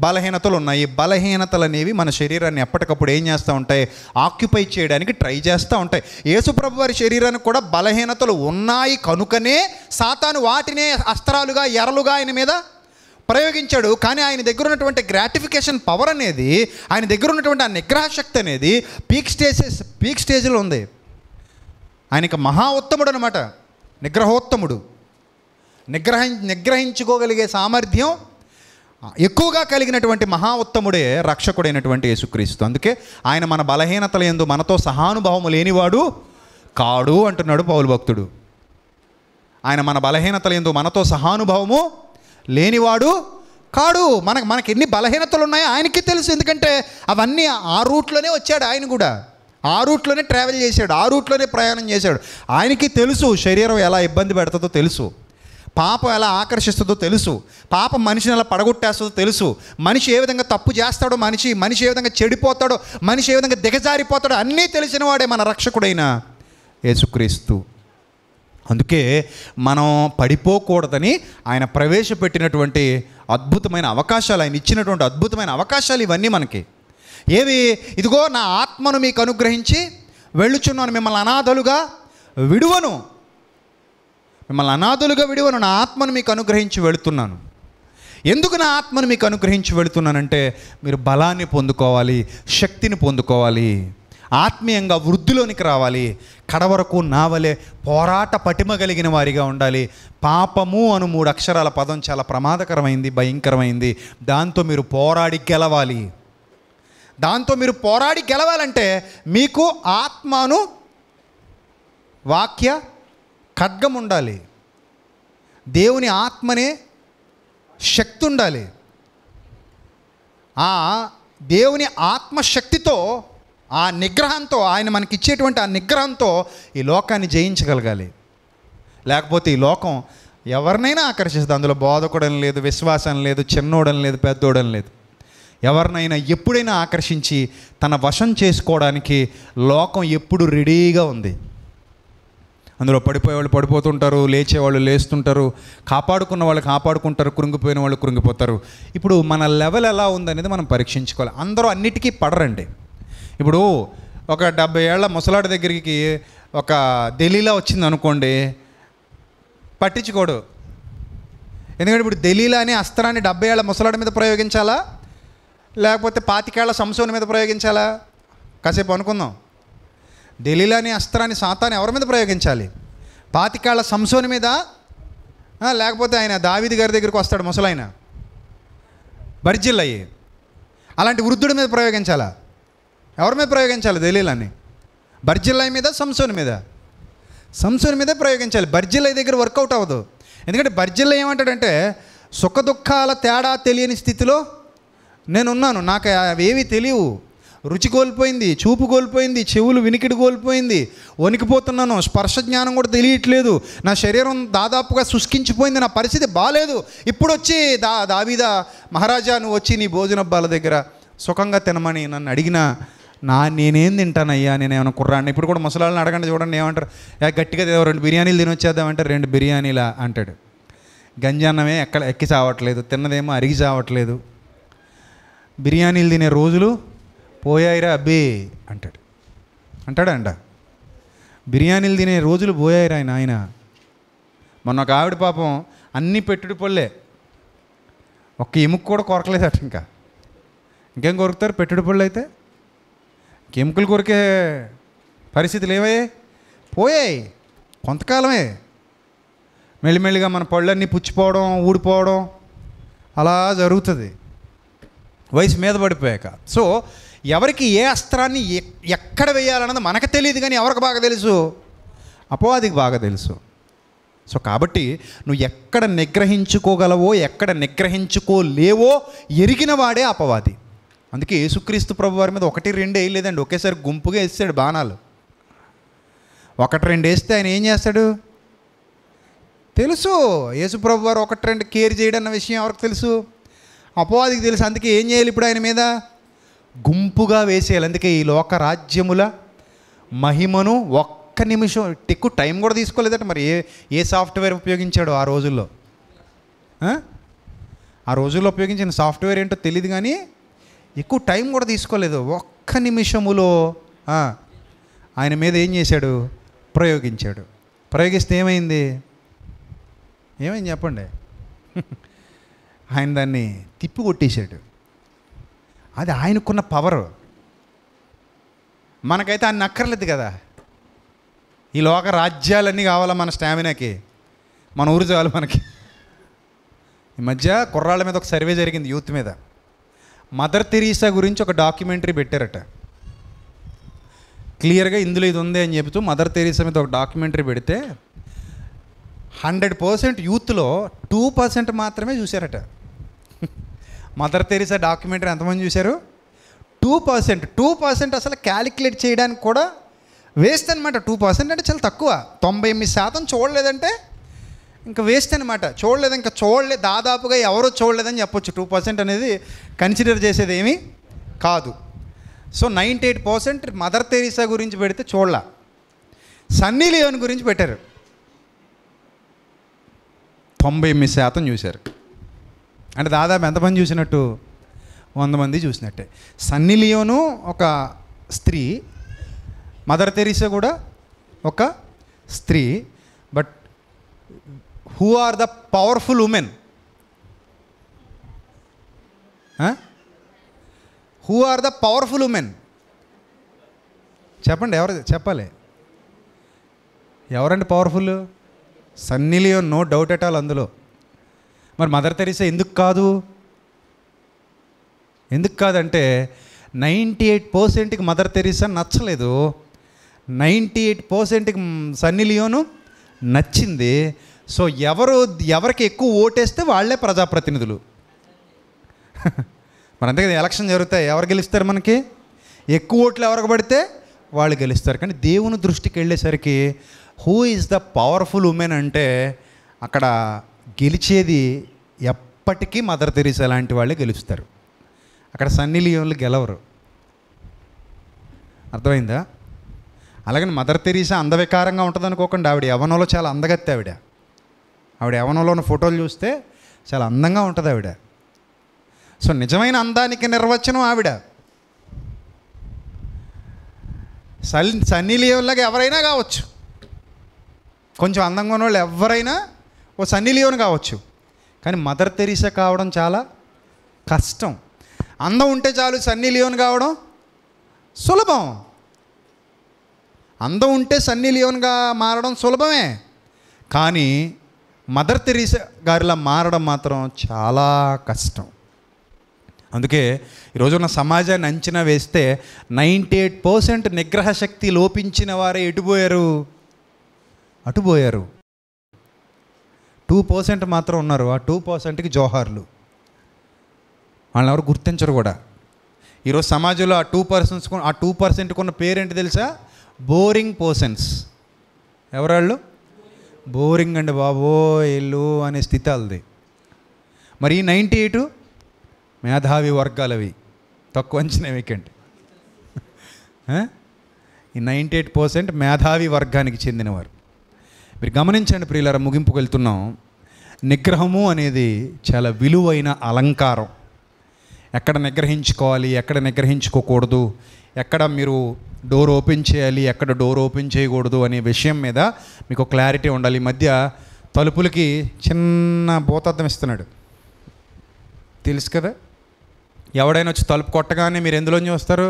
బలహీనతలు ఉన్నాయి బలహీనతలు అనేవి మన శరీరాన్ని ఎప్పటికప్పుడు ఏం చేస్తూ ఉంటాయి ఆక్యుపై చేయడానికి ట్రై చేస్తూ ఉంటాయి యేసుప్రభు వారి శరీరానికి కూడా బలహీనతలు ఉన్నాయి కనుకనే సాతాను వాటినే అస్త్రాలుగా ఎరలుగా ఆయన మీద ప్రయోగించాడు కానీ ఆయన దగ్గర ఉన్నటువంటి గ్రాటిఫికేషన్ పవర్ అనేది ఆయన దగ్గర ఉన్నటువంటి ఆ నిగ్రహ శక్తి అనేది పీక్ స్టేజెస్ పీక్ స్టేజ్లో ఉంది ఆయనకి మహా ఉత్తముడు అనమాట నిగ్రహోత్తముడు నిగ్రహ నిగ్రహించుకోగలిగే సామర్థ్యం ఎక్కువగా కలిగినటువంటి మహా ఉత్తముడే రక్షకుడైనటువంటి యేసుక్రీస్తు అందుకే ఆయన మన బలహీనతల ఎందు మనతో సహానుభావము లేనివాడు కాడు అంటున్నాడు పౌలు భక్తుడు ఆయన మన బలహీనతల ఎందు మనతో సహానుభావము లేనివాడు కాడు మనకు మనకి ఎన్ని బలహీనతలు ఉన్నాయో ఆయనకి తెలుసు ఎందుకంటే అవన్నీ ఆ రూట్లోనే వచ్చాడు ఆయన కూడా ఆ రూట్లోనే ట్రావెల్ చేశాడు ఆ రూట్లోనే ప్రయాణం చేశాడు ఆయనకి తెలుసు శరీరం ఎలా ఇబ్బంది పెడుతుందో తెలుసు పాపం ఎలా ఆకర్షిస్తుందో తెలుసు పాపం మనిషిని ఎలా పడగొట్టేస్తుందో తెలుసు మనిషి ఏ విధంగా తప్పు చేస్తాడో మనిషి మనిషి ఏ విధంగా చెడిపోతాడో మనిషి ఏ విధంగా దిగజారిపోతాడో అన్నీ తెలిసిన వాడే మన రక్షకుడైన యేసుక్రీస్తు అందుకే మనం పడిపోకూడదని ఆయన ప్రవేశపెట్టినటువంటి అద్భుతమైన అవకాశాలు ఆయన ఇచ్చినటువంటి అద్భుతమైన అవకాశాలు ఇవన్నీ మనకి ఏవి ఇదిగో నా ఆత్మను మీకు అనుగ్రహించి వెళ్ళుచున్నాను మిమ్మల్ని అనాథలుగా విడువను మిమ్మల్ని అనాథులుగా విడివ నా ఆత్మను మీకు అనుగ్రహించి వెళుతున్నాను ఎందుకు నా ఆత్మను మీకు అనుగ్రహించి వెళుతున్నానంటే మీరు బలాన్ని పొందుకోవాలి శక్తిని పొందుకోవాలి ఆత్మీయంగా వృద్ధిలోనికి రావాలి కడవరకు నావలే పోరాట పటిమ కలిగిన వారిగా ఉండాలి పాపము అను మూడు అక్షరాల పదం చాలా ప్రమాదకరమైంది భయంకరమైంది దాంతో మీరు పోరాడి గెలవాలి దాంతో మీరు పోరాడి గెలవాలంటే మీకు ఆత్మను వాక్య ఖడ్గం ఉండాలి దేవుని ఆత్మనే శక్తి ఉండాలి ఆ దేవుని ఆత్మశక్తితో ఆ నిగ్రహంతో ఆయన మనకి ఇచ్చేటువంటి ఆ నిగ్రహంతో ఈ లోకాన్ని జయించగలగాలి లేకపోతే ఈ లోకం ఎవరినైనా ఆకర్షిస్తుంది అందులో బోధకుడని లేదు విశ్వాసం లేదు చిన్నోడని లేదు పెద్దోడని లేదు ఎవరినైనా ఎప్పుడైనా ఆకర్షించి తన వశం చేసుకోవడానికి లోకం ఎప్పుడు రెడీగా ఉంది అందులో పడిపోయే వాళ్ళు పడిపోతుంటారు లేచే వాళ్ళు లేస్తుంటారు కాపాడుకున్న వాళ్ళు కాపాడుకుంటారు కృంగిపోయిన వాళ్ళు కృంగిపోతారు ఇప్పుడు మన లెవెల్ ఎలా ఉందనేది మనం పరీక్షించుకోవాలి అందరూ అన్నిటికీ పడరండి ఇప్పుడు ఒక డెబ్బై ఏళ్ళ ముసలాడి దగ్గరికి ఒక దెలీలా వచ్చింది అనుకోండి పట్టించుకోడు ఎందుకంటే ఇప్పుడు దెలీలా అనే అస్త్రాన్ని డెబ్బై ఏళ్ళ ముసలాడి మీద ప్రయోగించాలా లేకపోతే పాతికేళ్ల సంశోధన మీద ప్రయోగించాలా కాసేపు అనుకుందాం ఢిల్లీలోని అనే అస్త్రాన్ని సాతాన్ని ఎవరి మీద ప్రయోగించాలి పాతికాళ్ళ సంసోని మీద లేకపోతే ఆయన దావిది గారి దగ్గరికి వస్తాడు ముసలాయన బర్జిల్లయ్యి అలాంటి వృద్ధుడి మీద ప్రయోగించాలా ఎవరి మీద ప్రయోగించాలి దలీలాన్ని బర్జిల్లయ్య మీద సంసోని మీద సంసోని మీద ప్రయోగించాలి బర్జిల్లయ్య దగ్గర వర్కౌట్ అవ్వదు ఎందుకంటే బర్జిల్లా ఏమంటాడంటే సుఖ దుఃఖాల తేడా తెలియని స్థితిలో నేనున్నాను నాకు అవి ఏవి తెలియవు రుచి కోల్పోయింది చూపు కోల్పోయింది చెవులు వినికిడి కోల్పోయింది వణికిపోతున్నాను స్పర్శ జ్ఞానం కూడా తెలియట్లేదు నా శరీరం దాదాపుగా శుష్కించిపోయింది నా పరిస్థితి బాగాలేదు ఇప్పుడు వచ్చి దా దావీదా మహారాజా నువ్వు వచ్చి నీ భోజన బాల దగ్గర సుఖంగా తినమని నన్ను అడిగినా నా నేనేం తింటానయ్యా నేను ఏమైనా కుర్రాడిని ఇప్పుడు కూడా ముసలాళ్ళని అడగండి చూడండి ఏమంటారు గట్టిగా రెండు బిర్యానీలు తినొచ్చేద్దామంటే రెండు బిర్యానీలా అంటాడు గంజాన్నమే ఎక్కడ ఎక్కి చావట్లేదు తిన్నదేమో అరిగి చావట్లేదు బిర్యానీలు తినే రోజులు పోయాయిరా అబ్బే అంటాడు అంటాడంట బిర్యానీలు తినే రోజులు పోయాయిరా ఆయన ఆయన మొన్న ఒక ఆవిడ పాపం అన్నీ పెట్టుడు పొల్లే ఒక్క ఎముక కూడా కొరకలేదు అట ఇంకా ఇంకేం కొరుకుతారు పెట్టుడు పళ్ళు అయితే ఎముకలు కొరికే పరిస్థితులు ఏమయ్యాయి పోయాయి కొంతకాలమే మెల్లిమెల్లిగా మన పళ్ళన్నీ పుచ్చిపోవడం ఊడిపోవడం అలా జరుగుతుంది వయసు మీద పడిపోయాక సో ఎవరికి ఏ అస్త్రాన్ని ఎక్కడ వేయాలన్నది మనకు తెలియదు కానీ ఎవరికి బాగా తెలుసు అపవాదికి బాగా తెలుసు సో కాబట్టి నువ్వు ఎక్కడ నిగ్రహించుకోగలవో ఎక్కడ నిగ్రహించుకోలేవో ఎరిగిన వాడే అపవాది అందుకే యేసుక్రీస్తు ప్రభు వారి మీద ఒకటి రెండు వేయలేదండి ఒకేసారి గుంపుగా వేస్తాడు బాణాలు ఒకటి రెండు వేస్తే ఆయన ఏం చేస్తాడు తెలుసు యేసుప్రభు వారు ఒకటి రెండు కేర్ చేయడన్న విషయం ఎవరికి తెలుసు అపవాదికి తెలుసు అందుకే ఏం చేయాలి ఇప్పుడు ఆయన మీద గుంపుగా వేసేయాలి అందుకే ఈ లోక రాజ్యముల మహిమను ఒక్క నిమిషం ఎక్కువ టైం కూడా తీసుకోలేదట మరి ఏ ఏ సాఫ్ట్వేర్ ఉపయోగించాడు ఆ రోజుల్లో ఆ రోజుల్లో ఉపయోగించిన సాఫ్ట్వేర్ ఏంటో తెలియదు కానీ ఎక్కువ టైం కూడా తీసుకోలేదు ఒక్క నిమిషములో ఆయన మీద ఏం చేశాడు ప్రయోగించాడు ప్రయోగిస్తే ఏమైంది ఏమైంది చెప్పండి ఆయన దాన్ని తిప్పి కొట్టేశాడు అది ఆయనకున్న పవర్ మనకైతే ఆయన నక్కర్లేదు కదా ఈ లోక రాజ్యాలన్నీ కావాలా మన స్టామినాకి మన ఊరు చాలు మనకి ఈ మధ్య కుర్రాళ్ళ మీద ఒక సర్వే జరిగింది యూత్ మీద మదర్ తెరీసా గురించి ఒక డాక్యుమెంటరీ పెట్టారట క్లియర్గా ఇందులో ఇది ఉంది అని చెబుతూ మదర్ తెరీసా మీద ఒక డాక్యుమెంటరీ పెడితే హండ్రెడ్ పర్సెంట్ యూత్లో టూ పర్సెంట్ మాత్రమే చూశారట మదర్ తెరీసా డాక్యుమెంటరీ ఎంతమంది చూశారు టూ పర్సెంట్ టూ పర్సెంట్ అసలు క్యాలిక్యులేట్ చేయడానికి కూడా వేస్ట్ అనమాట టూ పర్సెంట్ అంటే చాలా తక్కువ తొంభై ఎనిమిది శాతం చూడలేదంటే ఇంకా వేస్ట్ అనమాట చూడలేదు ఇంకా చూడలేదు దాదాపుగా ఎవరో చూడలేదని చెప్పొచ్చు టూ పర్సెంట్ అనేది కన్సిడర్ చేసేది ఏమీ కాదు so ninety eight percent Mother Teresa గురించి పెడితే చూడాల సన్నీ లియోన్ గురించి పెట్టారు తొంభై ఎనిమిది శాతం చూశారు అంటే దాదాపు ఎంతమంది చూసినట్టు వంద మంది చూసినట్టే సన్నీ లియోను ఒక స్త్రీ మదర్ తెరీసా కూడా ఒక స్త్రీ but who are the powerful women who are the powerful women చెప్పండి ఎవరు చెప్పాలి ఎవరండి powerful Sunny Leone no doubt at all అందులో మరి మదర్ తెరీసా ఎందుకు కాదు ఎందుకు కాదంటే నైంటీ ఎయిట్ పర్సెంట్కి మదర్ తెరీసా నచ్చలేదు నైంటీ ఎయిట్ పర్సెంట్కి సన్నీ లియోను నచ్చింది సో ఎవరు ఎవరికి ఎక్కువ ఓటేస్తే వాళ్లే ప్రజాప్రతినిధులు మన అంతే కదా ఎలక్షన్ జరుగుతాయి ఎవరు గెలుస్తారు మనకి ఎక్కువ ఓట్లు ఎవరికి పడితే వాళ్ళు గెలుస్తారు కానీ దేవుని దృష్టికి వెళ్ళేసరికి who is the powerful women అంటే అక్కడ గెలిచేది ఎప్పటికీ మదర్ తెరీసా లాంటి వాళ్ళే గెలుస్తారు అక్కడ సన్నీ లియోన్లు గెలవరు అర్థమైందా అలాగని మదర్ తెరీసా అందవికారంగా ఉంటుంది అనుకోకుండా ఆవిడ యవనంలో చాలా అందగత్తే ఆవిడ ఆవిడ యవనంలో ఉన్న ఫోటోలు చూస్తే చాలా అందంగా ఉంటుంది ఆవిడ సో నిజమైన అందానికి నిర్వచనం ఆవిడ సన్ సన్నీ లియోన్లాగా ఎవరైనా కావచ్చు కొంచెం అందంగా ఉన్న వాళ్ళు ఎవరైనా ఓ సన్నీ లియోన్ కావచ్చు కానీ మదర్ తెరీసా కావడం చాలా కష్టం అందం ఉంటే చాలు సన్నీ లియోన్ కావడం సులభం అందం ఉంటే సన్నీ లియోన్గా మారడం సులభమే కానీ మదర్ తెరీసా గారిలా మారడం మాత్రం చాలా కష్టం అందుకే ఈరోజు ఉన్న సమాజాన్ని అంచనా వేస్తే నైంటీ ఎయిట్ పర్సెంట్ నిగ్రహ శక్తి లోపించిన వారే ఎటుపోయారు అటుపోయారు టూ పర్సెంట్ మాత్రం ఉన్నారు ఆ టూ పర్సెంట్కి జోహార్లు వాళ్ళని ఎవరు గుర్తించరు కూడా ఈరోజు సమాజంలో ఆ టూ పర్సన్స్ ఆ టూ పర్సెంట్కి ఉన్న పేరేంటి తెలుసా బోరింగ్ పర్సన్స్ ఎవరాళ్ళు బోరింగ్ అండి బాబో ఇల్లు అనే స్థితి అది మరి ఈ నైంటీ ఎయిట్ మేధావి వర్గాలు అవి తక్కువ అంచిన వీకెండ్ ఈ నైంటీ ఎయిట్ పర్సెంట్ మేధావి వర్గానికి చెందినవారు మీరు గమనించండి ప్రియులారా ముగింపుకు వెళ్తున్నాం నిగ్రహము అనేది చాలా విలువైన అలంకారం ఎక్కడ నిగ్రహించుకోవాలి ఎక్కడ నిగ్రహించుకోకూడదు ఎక్కడ మీరు డోర్ ఓపెన్ చేయాలి ఎక్కడ డోర్ ఓపెన్ చేయకూడదు అనే విషయం మీద మీకు క్లారిటీ ఉండాలి ఈ మధ్య తలుపులకి చిన్న భూతార్థం ఇస్తున్నాడు తెలుసు కదా ఎవడైనా వచ్చి తలుపు కొట్టగానే మీరు ఎందులోంచి వస్తారు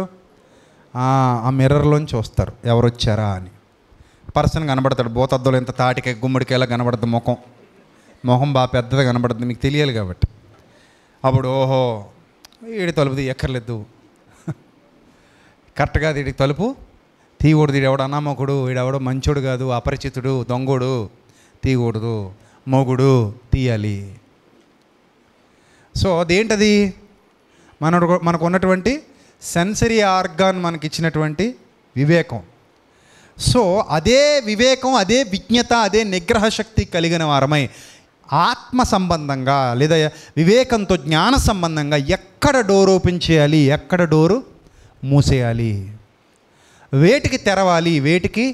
ఆ మిర్రర్లోంచి వస్తారు ఎవరు వచ్చారా అని పర్సన్ కనబడతాడు భూతద్దులు ఇంత తాటికి గుమ్మడికేలా కనబడద్దు ముఖం మొహం బాగా పెద్దది కనబడుతుంది మీకు తెలియాలి కాబట్టి అప్పుడు ఓహో ఈడి తలుపు తీయక్కర్లేదు కరెక్ట్గా ఈడికి తలుపు తీయకూడదు ఈడెవడు అనామకుడు ఈడెవడో మంచోడు కాదు అపరిచితుడు దొంగోడు తీయకూడదు మొగుడు తీయాలి సో అదేంటది మన మనకు ఉన్నటువంటి సెన్సరీ ఆర్గాన్ మనకి ఇచ్చినటువంటి వివేకం సో అదే వివేకం అదే విజ్ఞత అదే నిగ్రహ శక్తి కలిగిన వారమై ఆత్మ సంబంధంగా లేదా వివేకంతో జ్ఞాన సంబంధంగా ఎక్కడ డోర్ ఓపెన్ చేయాలి ఎక్కడ డోరు మూసేయాలి వేటికి తెరవాలి వేటికి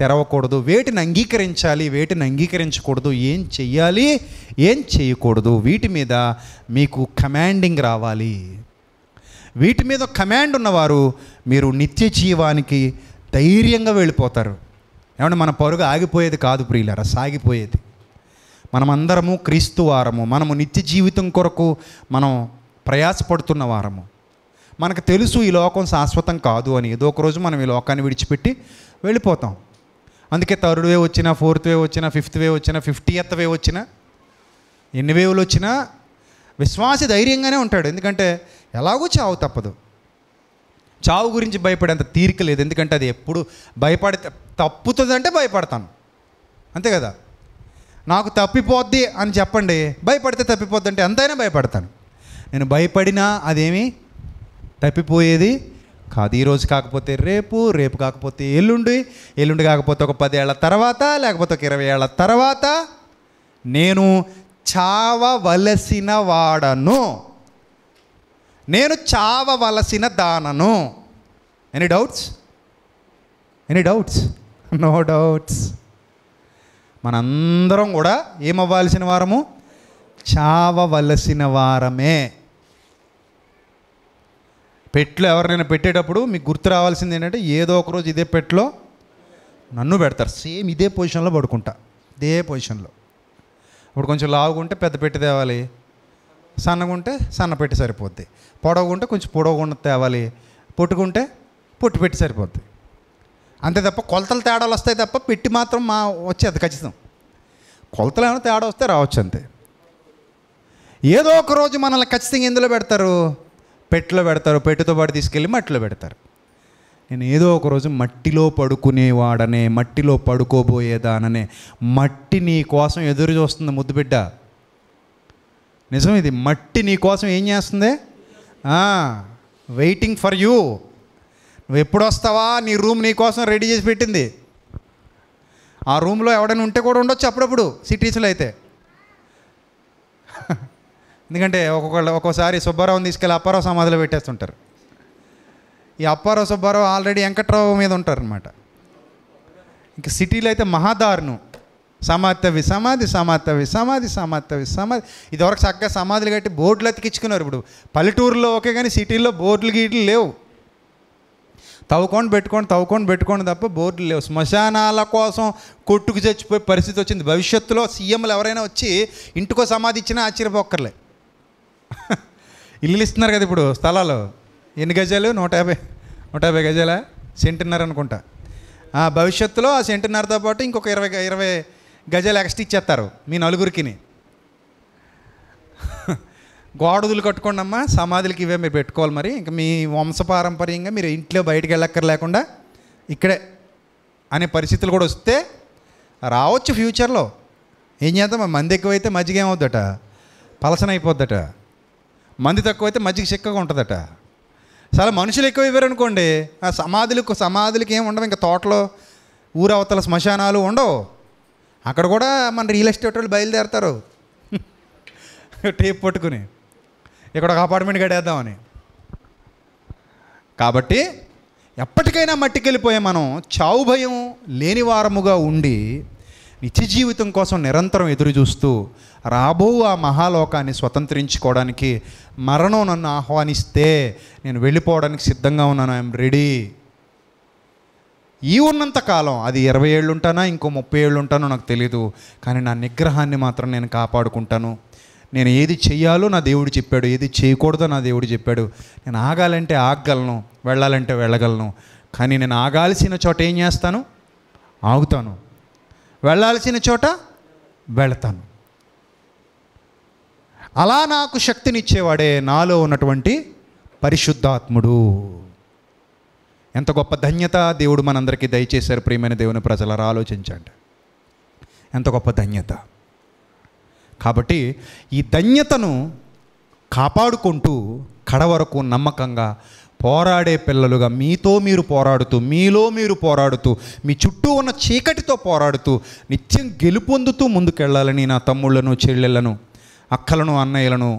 తెరవకూడదు వేటిని అంగీకరించాలి వేటిని అంగీకరించకూడదు ఏం చెయ్యాలి ఏం చేయకూడదు వీటి మీద మీకు కమాండింగ్ రావాలి వీటి మీద కమాండ్ ఉన్నవారు మీరు నిత్య జీవానికి ధైర్యంగా వెళ్ళిపోతారు ఏమంటే మన పరుగు ఆగిపోయేది కాదు ప్రియులరా సాగిపోయేది మనమందరము క్రీస్తు వారము మనము నిత్య జీవితం కొరకు మనం ప్రయాసపడుతున్న వారము మనకు తెలుసు ఈ లోకం శాశ్వతం కాదు అని ఏదో ఒక రోజు మనం ఈ లోకాన్ని విడిచిపెట్టి వెళ్ళిపోతాం అందుకే థర్డ్ వే వచ్చినా ఫోర్త్ వే వచ్చినా ఫిఫ్త్ వే వచ్చినా ఫిఫ్టీయత్ వే వచ్చినా ఎన్ని వేవులు వచ్చినా విశ్వాసి ధైర్యంగానే ఉంటాడు ఎందుకంటే ఎలాగో చావు తప్పదు చావు గురించి భయపడేంత తీరిక లేదు ఎందుకంటే అది ఎప్పుడు భయపడితే తప్పుతుందంటే భయపడతాను అంతే కదా నాకు తప్పిపోద్ది అని చెప్పండి భయపడితే తప్పిపోద్ది అంటే ఎంతైనా భయపడతాను నేను భయపడినా అదేమి తప్పిపోయేది కాదు ఈరోజు కాకపోతే రేపు రేపు కాకపోతే ఎల్లుండి ఎల్లుండి కాకపోతే ఒక పదేళ్ల తర్వాత లేకపోతే ఒక ఇరవై ఏళ్ళ తర్వాత నేను చావవలసిన వాడను నేను చావవలసిన దానను any doubts any doubts no doubts మనందరం కూడా ఏమవ్వాల్సిన వారము చావవలసిన వారమే పెట్లో ఎవరినైనా పెట్టేటప్పుడు మీకు గుర్తు రావాల్సింది ఏంటంటే ఏదో ఒకరోజు ఇదే పెట్లో నన్ను పెడతారు సేమ్ ఇదే పొజిషన్లో పడుకుంటా ఇదే పొజిషన్లో ఇప్పుడు కొంచెం లావుగుంటే పెద్ద పెట్టి తేవాలి సన్నగుంటే సన్నపెట్టి సరిపోద్ది పొడవుకుంటే కొంచెం పొడవుకుండా తేవాలి పొట్టుకుంటే పొట్టు పెట్టి సరిపోద్ది అంతే తప్ప కొలతలు తేడాలు వస్తాయి తప్ప పెట్టి మాత్రం మా వచ్చేది ఖచ్చితం కొలతలు ఏమైనా తేడా వస్తే రావచ్చు అంతే ఏదో ఒక రోజు మనల్ని ఖచ్చితంగా ఎందులో పెడతారు పెట్టిలో పెడతారు పెట్టుతో పాటు తీసుకెళ్ళి మట్టిలో పెడతారు నేను ఏదో ఒక రోజు మట్టిలో పడుకునేవాడనే మట్టిలో పడుకోబోయేదాననే మట్టి నీ కోసం ఎదురు చూస్తుంది ముద్దుబిడ్డ నిజం ఇది మట్టి నీ కోసం ఏం చేస్తుంది వెయిటింగ్ ఫర్ యూ నువ్వు ఎప్పుడు వస్తావా నీ రూమ్ నీ కోసం రెడీ చేసి పెట్టింది ఆ రూమ్లో ఎవడైనా ఉంటే కూడా ఉండొచ్చు అప్పుడప్పుడు సిటీస్లో అయితే ఎందుకంటే ఒక్కొక్కళ్ళు ఒక్కోసారి సుబ్బారావుని తీసుకెళ్ళి అప్పారావు సమాధిలో పెట్టేస్తుంటారు ఈ అప్పారావు సుబ్బారావు ఆల్రెడీ వెంకట్రావు మీద ఉంటారనమాట ఇంక సిటీలో అయితే మహాదారుణం సమాతవి సమాధి సమాతవి సమాధి సమాతవి సమాధి ఇదివరకు చక్కగా సమాధులు కట్టి బోర్డులు అతికించుకున్నారు ఇప్పుడు పల్లెటూరులో ఓకే కానీ సిటీల్లో బోర్డులు గీట్లు లేవు తవ్వుకొని పెట్టుకోండి తవ్వుకొని పెట్టుకోండి తప్ప బోర్డులు లేవు శ్మశానాల కోసం కొట్టుకు చచ్చిపోయే పరిస్థితి వచ్చింది భవిష్యత్తులో సీఎంలు ఎవరైనా వచ్చి ఇంటికో సమాధి ఇచ్చినా ఆశ్చర్యపోక్కర్లే ఇల్లు ఇస్తున్నారు కదా ఇప్పుడు స్థలాలు ఎన్ని గజాలు నూట యాభై నూట యాభై గజాల సెంటున్నర అనుకుంటా భవిష్యత్తులో ఆ సెంటున్నరతో పాటు ఇంకొక ఇరవై ఇరవై గజాలు ఎక్స్ట్రా ఇచ్చేస్తారు మీ నలుగురికిని గోడదులు కట్టుకోండమ్మా సమాధులకి ఇవే మీరు పెట్టుకోవాలి మరి ఇంకా మీ వంశపారంపర్యంగా మీరు ఇంట్లో బయటికి వెళ్ళక్కర్లేకుండా లేకుండా ఇక్కడే అనే పరిస్థితులు కూడా వస్తే రావచ్చు ఫ్యూచర్లో ఏం చేద్దాం మంది ఎక్కువైతే మజ్జిగ ఏమవుద్దట పలసన అయిపోద్దట మంది తక్కువైతే మజ్జిగ చిక్కగా ఉంటుందట చాలా మనుషులు ఎక్కువ అనుకోండి ఆ సమాధులకు సమాధులకి ఏమి ఉండవు ఇంకా తోటలో ఊరవతల శ్మశానాలు ఉండవు అక్కడ కూడా మన రియల్ ఎస్టేట్ వాళ్ళు బయలుదేరతారు టేప్ పట్టుకుని ఇక్కడ ఒక అపార్ట్మెంట్ కట్టేద్దామని కాబట్టి ఎప్పటికైనా మట్టికెళ్ళిపోయే మనం చావు భయం లేని వారముగా ఉండి నిత్య జీవితం కోసం నిరంతరం ఎదురు చూస్తూ రాబో ఆ మహాలోకాన్ని స్వతంత్రించుకోవడానికి మరణం నన్ను ఆహ్వానిస్తే నేను వెళ్ళిపోవడానికి సిద్ధంగా ఉన్నాను ఐఎమ్ రెడీ ఈ ఉన్నంత కాలం అది ఇరవై ఏళ్ళు ఉంటానా ఇంకో ముప్పై ఏళ్ళు ఉంటానో నాకు తెలియదు కానీ నా నిగ్రహాన్ని మాత్రం నేను కాపాడుకుంటాను నేను ఏది చేయాలో నా దేవుడు చెప్పాడు ఏది చేయకూడదో నా దేవుడు చెప్పాడు నేను ఆగాలంటే ఆగగలను వెళ్ళాలంటే వెళ్ళగలను కానీ నేను ఆగాల్సిన చోట ఏం చేస్తాను ఆగుతాను వెళ్ళాల్సిన చోట వెళతాను అలా నాకు శక్తినిచ్చేవాడే నాలో ఉన్నటువంటి పరిశుద్ధాత్ముడు ఎంత గొప్ప ధన్యత దేవుడు మనందరికీ దయచేశారు ప్రియమైన దేవుని ప్రజలారా ఆలోచించండి ఎంత గొప్ప ధన్యత కాబట్టి ఈ ధన్యతను కాపాడుకుంటూ కడవరకు నమ్మకంగా పోరాడే పిల్లలుగా మీతో మీరు పోరాడుతూ మీలో మీరు పోరాడుతూ మీ చుట్టూ ఉన్న చీకటితో పోరాడుతూ నిత్యం గెలుపొందుతూ ముందుకెళ్ళాలని నా తమ్ముళ్లను చెల్లెళ్లను అక్కలను అన్నయ్యలను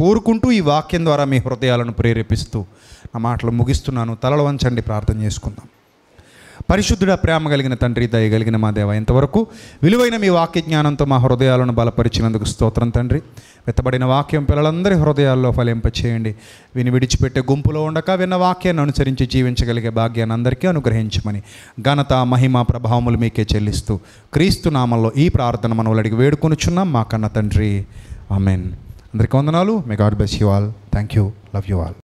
కోరుకుంటూ ఈ వాక్యం ద్వారా మీ హృదయాలను ప్రేరేపిస్తూ నా మాటలు ముగిస్తున్నాను తలలు వంచండి ప్రార్థన చేసుకుందాం పరిశుద్ధుడ ప్రేమ కలిగిన తండ్రి దయ కలిగిన మా దేవ ఇంతవరకు విలువైన మీ వాక్య జ్ఞానంతో మా హృదయాలను బలపరిచినందుకు స్తోత్రం తండ్రి వెత్తబడిన వాక్యం పిల్లలందరి హృదయాల్లో ఫలింపచేయండి విని విడిచిపెట్టే గుంపులో ఉండక విన్న వాక్యాన్ని అనుసరించి జీవించగలిగే భాగ్యాన్ని అందరికీ అనుగ్రహించమని ఘనత మహిమ ప్రభావములు మీకే చెల్లిస్తూ క్రీస్తు నామంలో ఈ ప్రార్థన మనం అడిగి వేడుకొనుచున్నాం మా కన్న తండ్రి ఆమెన్ అందరికీ వందనాలు may God bless you all thank you love you all